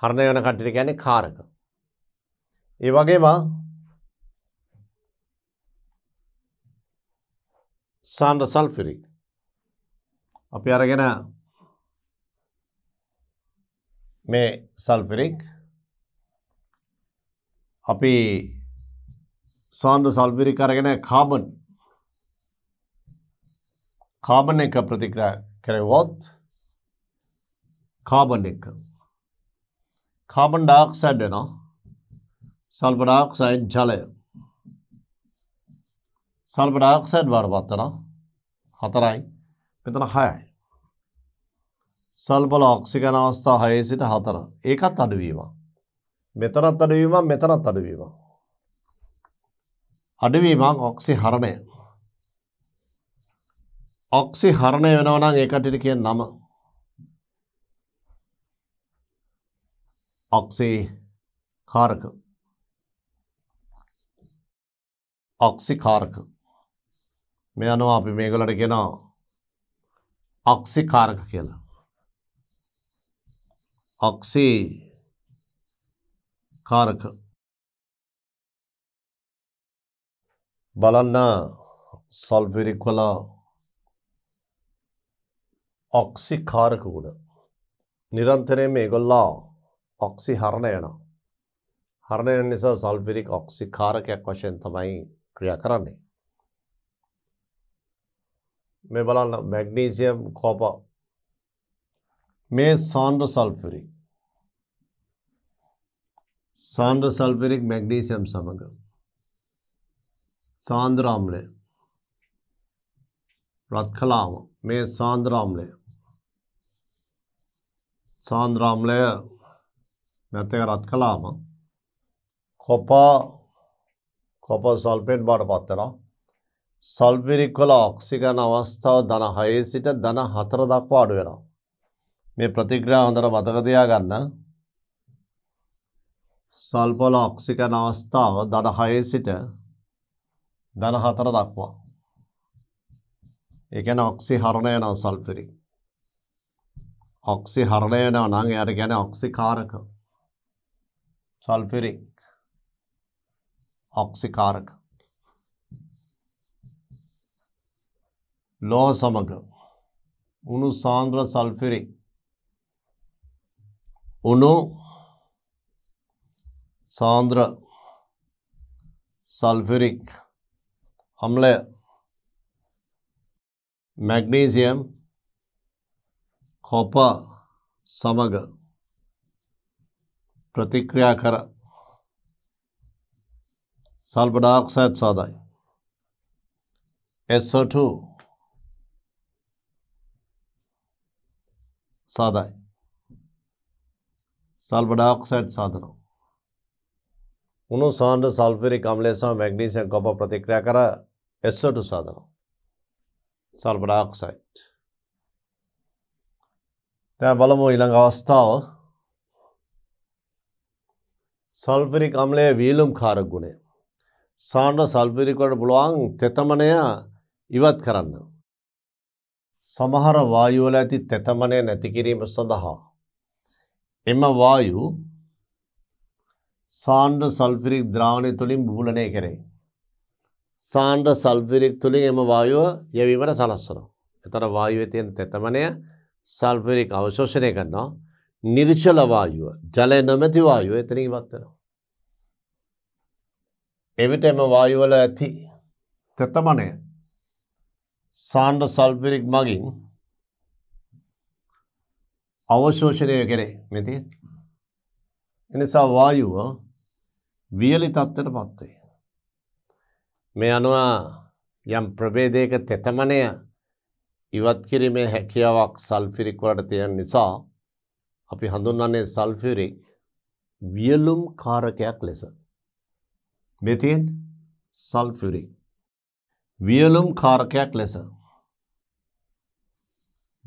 හරණය වෙන කට්ටිට කියන්නේ කාරක. ඒ වගේම සාන්ඩ සල්ෆිරි අපි අරගෙන මේ සල්ෆිරික් අපි සාන්ඩ සල්පිරි කරගෙන කාබන් කාබන් එක ප්‍රතික්‍රියා කරවොත් කාබන් එක කාබන් ඩයොක්සයිඩ් වෙනවා සල්ෆර් ඩයොක්සයිඩ් ජලය සල්ෆර් ඩයොක්සයිඩ් බවට පත් වෙනවා හතරයි මෙතන හයයි සල්පල ඔක්සිජන් අවස්ථා හයේ සිට හතර ඒකත් අඩුවීම මෙතනත් අඩුවීම මෙතනත් අඩුවීම අඩුවීමක් ඔක්සිහරණය ඔක්සි හරණය වෙනවනම් ඒකටට කිය නම ඔක්සේ කාරක ඔක්සි කාරක මේ අනවා අපි මේගලට කෙනා ඔක්සි කාරක කියලා ඔක්සි කාරක බලන්න සල්විරික් වලා ඔක්සි කාරකුණ නිරන්තරයෙන් මේගොල්ලා ඔක්සි හරණයන හරණය නිසා සල්පිරික් ඔක්සි කාරකයක් වශයෙන් තමයි ක්‍රියා කරන්නේ මේ බලන්න මැග්නීසියම් කෝප මේ සාන්ඩ සල්පිරි සාන්ඩ සල්පිරික් මැග්නීසියම් සමඟ සාන්ද්‍රාම්ලය රත්කලාම මේ සාන්ද්‍රාම්ලය සාන්ද්‍රාම්ලය නැත්ත එක රත් කලාම කොපා කොප සල්පෙන්ට් බාට පත්තරා සල්විරික්වල ඔක්සිගන අවස්ථාව දන හයේ සිට දන හතර දක්වා අඩු වෙනවා. මේ ප්‍රතිග්‍රා හොඳර මතකතියා ගන්න සල්පොල ඔක්සිකන අවස්ථාව දන හයේ සිට දන හතර දක්වා. එකන ඔක්සි හරණය නව සල්පිරික්. ඔක්සි හරණය වෙනවා නම් එයාට කියන්නේ ඔක්සිකාරක. සල්ෆරික් ඔක්සිකාරක. ලෝ සමග උණු සාන්ද්‍ර සල්ෆරික් උණු සාන්ද්‍ර सल्फ्यूरिक हमले मैग्नीशियम කොප සමග ප්‍රතික්‍රියා කර සල්බ ඩාක්සයිඩ් සාදයි. SO2 සාදයි. සල්බ ඩාක්සයිඩ් සාදනවා. උණු සාන්ඩ සල්ෆරික් අම්ලය සහ මැග්නීසියම් කොප ප්‍රතික්‍රියා කර SO2 සාදනවා. සල්බ ඩාක්සයිඩ් දැන් බලමු ඊළඟ අවස්ථාව. සල්ෆරික් අම්ලයේ වීලුම්කාරක ගුණය. සාන සල්ෆරික් වලට පුළුවන් තෙතමනය ඉවත් කරන්න. සමහර වායු වල ඇති තෙතමනය නැති කිරීම සඳහා එම වායු සාන්ඩ සල්ෆිරික් ද්‍රාවණය තුළින් බුලනය කරේ. සාන්ඩ සල්ෆිරික් තුළින් එම වායුව යැවීමට සලස්වනවා. එතර වායුවතියෙන් තෙතමනය සල්ෆරික් අවශෝෂණය කරනවා නිර්චල වායුව ජලය නොමැති වායුව එතනින් ඉවත් වෙනවා. එවිට එම වායුවල ඇති තෙතමනය සාන්ඩ සල්ෆරික් මගින් අවශෝෂණය කරේ මෙති එනිසා වායුව වියලි තත්ත්වට පත්වේ. මේ අනුව යම් ප්‍රබේදයක තෙතමනය ඉවත් කිරීමේ හැකියාවක් සල්ෆිරික් වලට තියෙන නිසා අපි හඳුන්වන්නේ සල්ෆිරික් වියලුම් කාරකයක් ලෙස. මේ තියෙන සල්ෆිරික් වියලුම් කාරකයක් ලෙස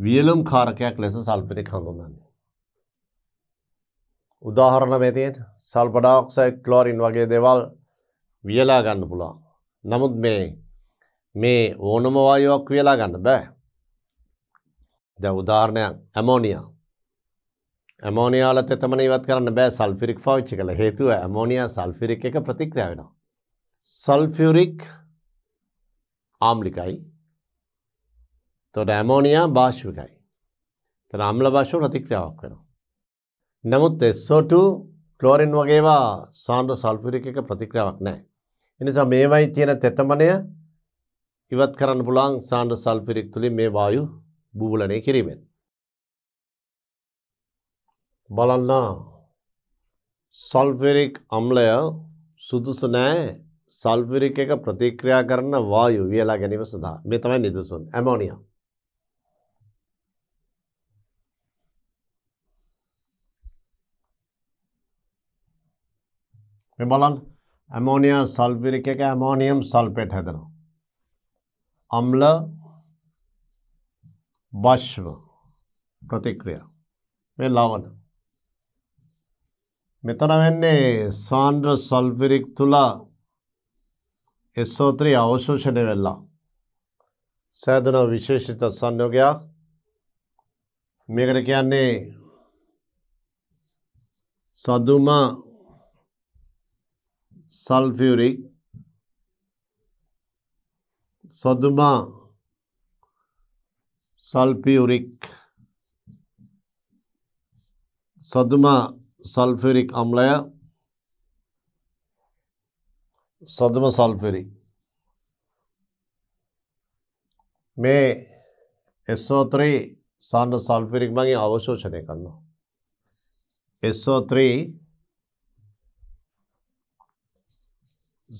වියලුම් කාරකයක් ලෙස සල්ෆිරික් හඳුන්වන්නේ. උදාහරණ මේ තියෙන සල්ෆර් ඩයොක්සයිඩ් ක්ලෝරින් වගේ දේවල් වියලා ගන්න පුළුවන්. නමුත් මේ මේ ඕනම වායුවක් වියලා ගන්න බෑ. දැ උදාරණයක් ඇමෝනියා ඇමෝනියාලත් එතමන ඉවත් කරන්න බෑ සල්ෆිරික් පාවිච්චි කළ හේතුව ඇමෝනියා සල්ෆිරික් එක ප්‍රතික්‍රියා වෙනවා. සල්ෆිරික් ආම්ලිකයි තොට ඇමෝනියා භාෂ්විකයි තන අම්ල භාෂව ප්‍රතික්‍රියාවක් වෙනවා. නමුත් එස්සෝට කලෝරින් වගේවා සාන්ඩ සල්පිරික එක ප්‍රතික්‍රියාවක් නෑ. එනිසා මේවයි තියෙන තෙතමනය ඉවත් කරන්න පුළන් සාන්ඩ සල්පිරික් තුළින් මේ වායු බූලනය කිරීමෙන්. බලන්නා සල්ෆෙරික් අම්ලය සුදුසු නෑ සල්ෆිරික එක ප්‍රතික්‍රියා කරන වායු වියලා ගැනීම සඳහා මේ තමයි නිදසුන් ඇමෝනියා මේ බලන්න ඇමෝනියා සල්ෆිරික එක ඇමෝනියම් සල්ෆේට් හැදෙනවා අම්ල බශ්ව ප්‍රතික්‍රියා මේ ලවණ මෙතන වෙන්නේ සාන්ද්‍ර සල්ෆරික් තුල SO3 අවශෝෂණය වෙලා සෑදන විශේෂිත සංයෝගයක් මේකට කියන්නේ සදුම සල්ෆරික් සදුමා සල්පියුරික් සදුම සල්ෆිරික් අම්ලය සදුම සල්ෆිරි මේ එස්සෝත්‍රී සාන්ඩ සල්ෆිරික් මගේ අවශෝෂණය කරන්නවා. එස්සෝත්‍රී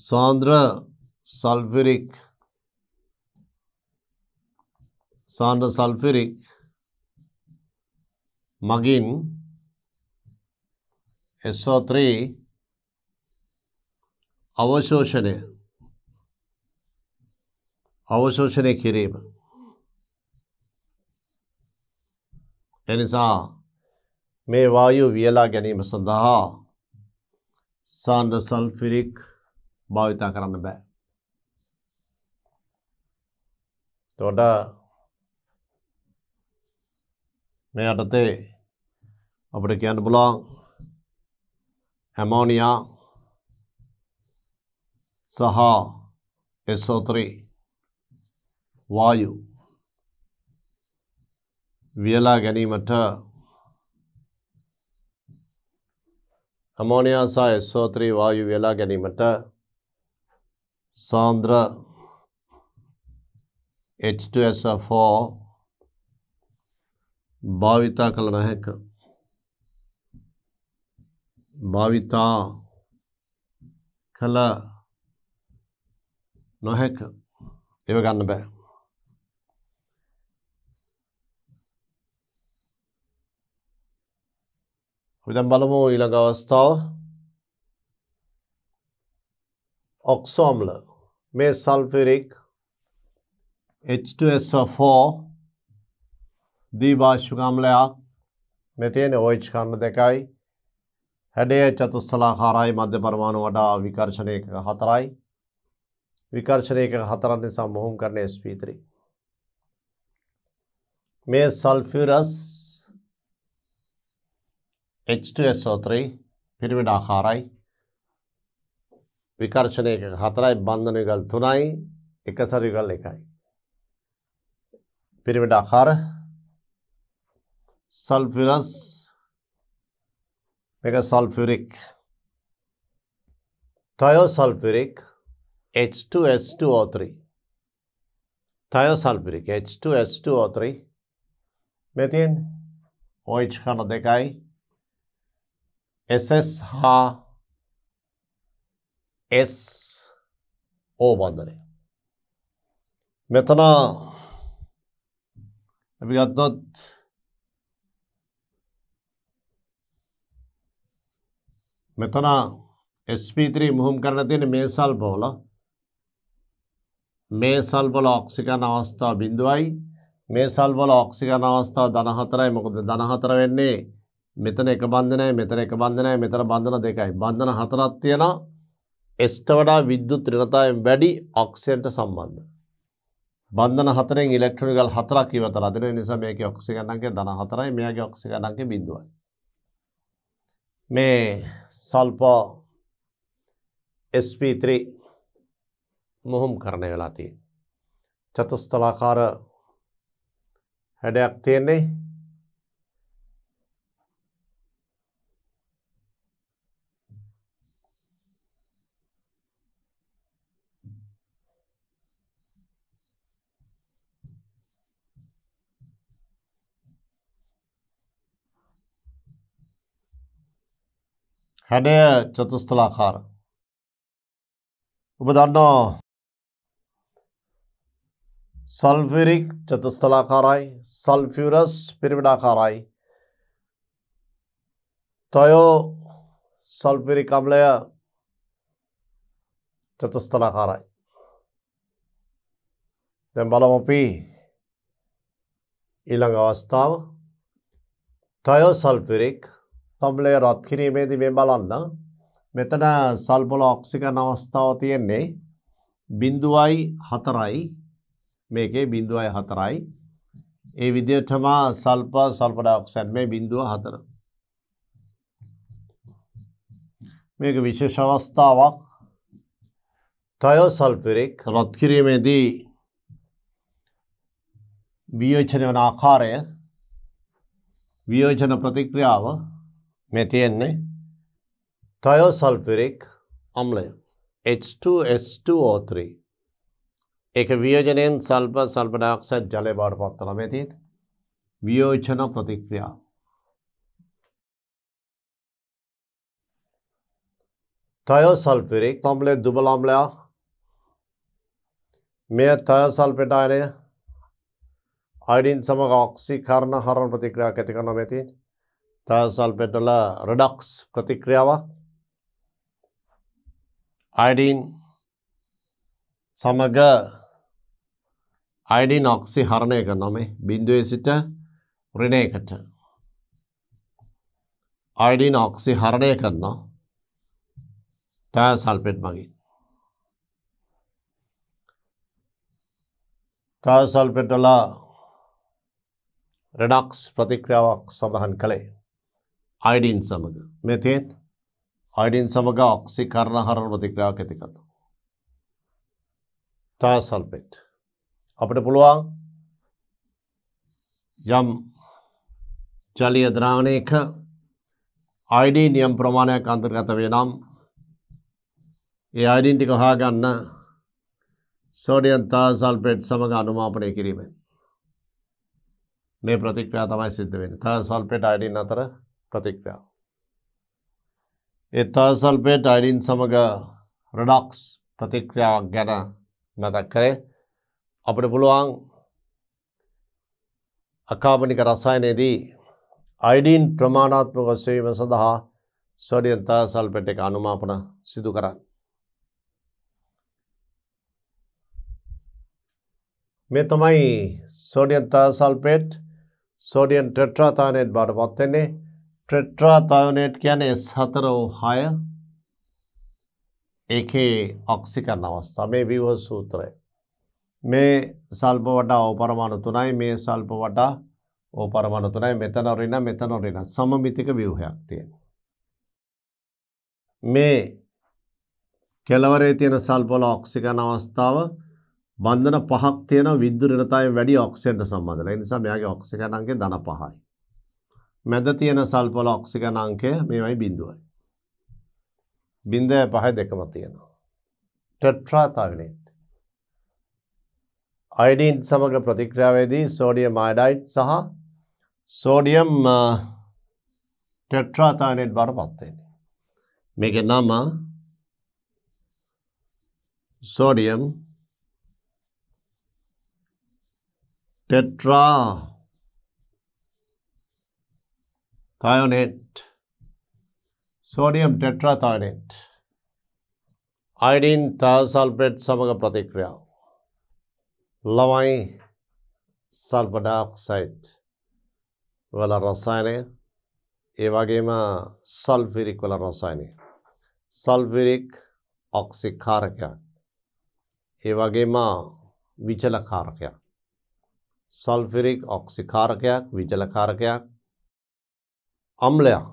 සාන්ද්‍ර සල්ෆිරික් සාන්ද්‍ර සල්ෆිරික් මගින් SO3 අවශෝෂණය අවශෝෂණය කිරීම එනිසා මේ වායු වියලා ගැනීම සඳහා සාන්ඩ සල්ෆිරික් භාවිතා කරන්න බෑ. තොඩ നേരത്തെ അവിടെ ക്യാൻബുളാങ് അമോണിയ സഹ എസ് ഒ ത്രീ വായു വിയല ഗനിമറ്റ് അമോണിയ സ എസ് ഒ ത്രീ വായു വിയല ഗനിമറ്റ് സാന്ദ്ര H two S F O භාවිතා කළ නොහැක භාවිතා කළ නොහැක ඒව ගන්න බෑ දැන් බලමු ඊළඟ අවස්ථාව ඔක්සෝම්ල මේ සල්ෆරික් H2SO4 දීභාෂිකාම්ලයක් මෙතියෙන ඔයිච් කන්න දෙකයි හැඩය චතුස්සලාකාරයි මධ්‍ය පරමාණු වඩා විකර්ශණයක හතරයි විකර්ශණයක හතරන් නිසා මොහුම් කරන ස්පීතරි මේ සල්ෆරස් H2SO3 පිරිමිඩ ආකාරයි විකර්ශණයක හතරයි බන්ධන විකල් තුනයි එකසර විකල් එකයි පිරිමිඩ ආකාර sulfurous veya sulfuric thiosulfuric H2S2O3 thiosulfuric H2S2O3 metin OH kana dekay SSH S O bandları metana bigatnot මෙතන SP3 මුහුම් කරන තියෙන මේසල් බෝල මේසල් බෝල ඔක්සිජන් අවස්ථාව බිඳුවයි මේසල් බෝල ඔක්සිජන් අවස්ථාව 14යි මොකද 14 වෙන්නේ මෙතන එක බන්ධනයයි මෙතන එක බන්ධනයයි මෙතන බන්ධන දෙකයි බන්ධන හතරක් තියෙනවා එස්ට වඩා විද්‍යුත් ඍණතාවයෙන් වැඩි ඔක්සිජන්ට සම්බන්ධ බන්ධන හතරෙන් ඉලෙක්ට්‍රොනිකල් හතරක් ඉවතලා දෙන නිසා මේකේ ඔක්සිජන් අංකය 14යි මෙයාගේ ඔක්සිජන් අංකය 0යි මේ සල්පෝ SP3 මුහුම් කරණය වෙලා තියෙන. චතුස්තලාකාර හැඩයක් තියෙන්නේ හැඩය චතුස්ථලාකාර. ඔබ දන්නවා සල්ෆිරික් චතුස්ථලාකාරයි සල්ෆියරස් පිරිමිඩාකාරයි. තයෝ සල්ෆිරික් අම්ලය චතුස්ථලාකාරයි. දැන් බලමු අපි ඊළඟ අවස්ථාව තයෝ සල්ෆිරික් තොම්ලය රොත් කිරීමේදී මේ බලන්න මෙතන සල්බොල ඔක්සිකන් අවස්ථාව තියෙන්නේ බිඳුවයි හතරයි මේකේ බිඳුවයි හතරයි ඒ විදිහටම සල්ප සල්ප ඩයොක්සයිඩ් මේ බිඳුව හතර මේක විශේෂ අවස්ථාවක් ටයෝසල්ෆරික් රොත් කිරීමේදී වියෝජන වන ආකාරය වියෝජන ප්‍රතික්‍රියාව මේ තියෙන්නේ ටයෝසල්ෆිරික් අම්ලය H2S2O3 එක වියෝජනයෙන් සල්ප සල්පඩක්ෂ ජලය බාට පත්තල මේ තින් වියෝචන ප්‍රතික්‍රියා ටයෝසල්ෆිරික් අම්ලේ දුබලාම්ලයා මෙය තයසල්පෙටානය අයිඩින් සමග ඔක්සි කරණ හරණ ප්‍රතික්‍රියා ඇතිකරන මෙතින් තසල්පෙටල රඩක්ස් ප්‍රතික්‍රියාවක් අයිඩීන් සමග අයිඩීන් ඔක්සි හරණය කරනොමේ බින්දුවේ සිට රිනයකට අයිඩීන් ඔක්සි හරණය කරනවා තෑ සල්පෙට් මගින් තෑ සල්පෙටලා රෙඩක්ස් ප්‍රතික්‍රියාවක් සඳහන් කළේ අයිඩීන් සමඟ මෙතෙන් අයිඩීන් සමඟ ඔක්සි කරණ හරණ ප්‍රතික්‍රාවක් ඇති කත. තා සල්පෙට් අපට පුළුවන් යම් ජලිය ද්‍රාවණයක අයිඩී නියම් ප්‍රමාණයක් අන්තර්ගත වේ නම් ඒ අයිඩීන් ටික හාගන්න සෝඩියන් තා සල්පෙට් සමඟ අනුමාපනය කිරීමෙන් මේ ප්‍රතික්‍රයා තමයි සිද්ධ වෙන තා සල්පෙට් අයිඩීන් අතර ප්‍රතික්‍රියාව. එතාසල්පේට අයිඩින් සමඟ රඩක්ස් ප්‍රතික්‍රියාවක් ගැන මතක් කරේ අපට පුළුවන් අකාමනික රසායනයේදී අයිඩීන් ප්‍රමාණාත්මක සවීම සඳහා සොඩියන්තා සල්පෙට එක අනුමාපන සිදු කරන්න. මේ තමයි සෝඩියන්තා සල්පෙට් සෝඩියන් ටෙට්‍රාතානයට බාට පත්වෙන්නේ ට්‍රෙට්‍රාතායෝනේට් කියන්නේ S4O6 ඒකේ ඔක්සිකරණ අවස්ථාව මේ විව සූත්‍රය. මේ සල්ප වටා ඕපරමාණු තුනයි මේ සල්ප වටා ඕපරමාණු තුනයි මෙතන ඍණ මෙතන ඍණ සමමිතික ව්‍යුහයක් තියෙනවා. මේ කෙලවරේ තියෙන සල්පවල ඔක්සිකරණ අවස්ථාව බන්ධන පහක් තියෙන විද්‍යුත් ඍණතාවයෙන් වැඩි ඔක්සිජන්ට සම්බන්ධයි. ඒ නිසා මෙයාගේ ඔක්සිකරණ අංකය ධන 5යි. මැද තියෙන සල්පල ඔක්සිජන් අංකය මේවයි බිඳුවයි. බින්දය පහ දෙකම තියෙනවා. ටෙට්‍රා තවිනේට්. අයිඩීන් සමග ප්‍රතික්‍රියාවේදී සෝඩියම් අයිඩයිට් සහ සෝඩියම් uh, ටෙට්‍රා තවිනේට් බවට පත්වෙන්නේ. මේක නම සෝඩියම් ටෙට්‍රා thionate, sodium tetrathionate, iodine thiosulfate samaga प्रतिक्रिया लवाई sulfur dioxide, वाला rasayane, evagema sulfuric sulphuric rasayane, sulfuric sulphuric evagema એ વાગેમાં વિજલખારક્યા સલ્ફ્યુરિક අම්ලයක්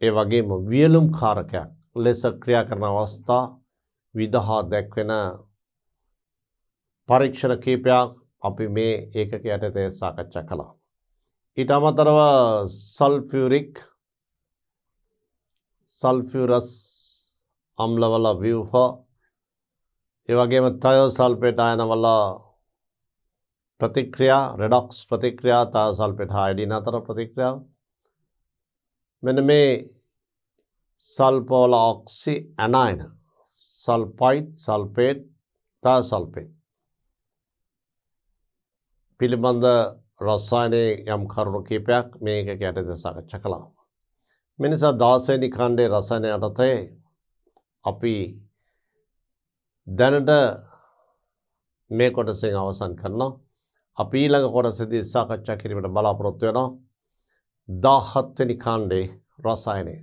ඒ වගේම වියලුම් කාරකයක් ලෙස ක්‍රියා කරන අවස්ථා විදහා දැක්වෙන පරීක්ෂණ කීපයක් අපි මේ ඒකක යටතේ සාකච්ඡා කළා. ඊට අමතරව සල්ෆියුරික් සල්ෆියරස් අම්ලවල ව්‍යූහ ඒවගේම තයෝ සල්පෙට අයනවල ප්‍රතික්‍රියා රෙඩක්ස් ප්‍රතික්‍රියා තය සල්පෙට හයිඩින අතර ප්‍රතික්‍රියාව මෙන මේ සල්පෝල ඔක්සි ඇනයින සල්පයිට් සල්පේට් තා සල්පේ පිළිබඳ රස්සායනයේ යම් කරුණු කීපයක් මේක යටද සාකච්ඡා කළා. මිනිසා දාසේනි කණ්ඩේ රසායන යටතේ අපි දැනට මේ කොටසෙන් අවසන් කරනවා. අපි ඊළඟ කොටසේදී සාකච්ඡා කිරීමට බලාපොරොත්තු වෙනවා. ദാഹത്തനിക്കാൻ്റെ റസായനെ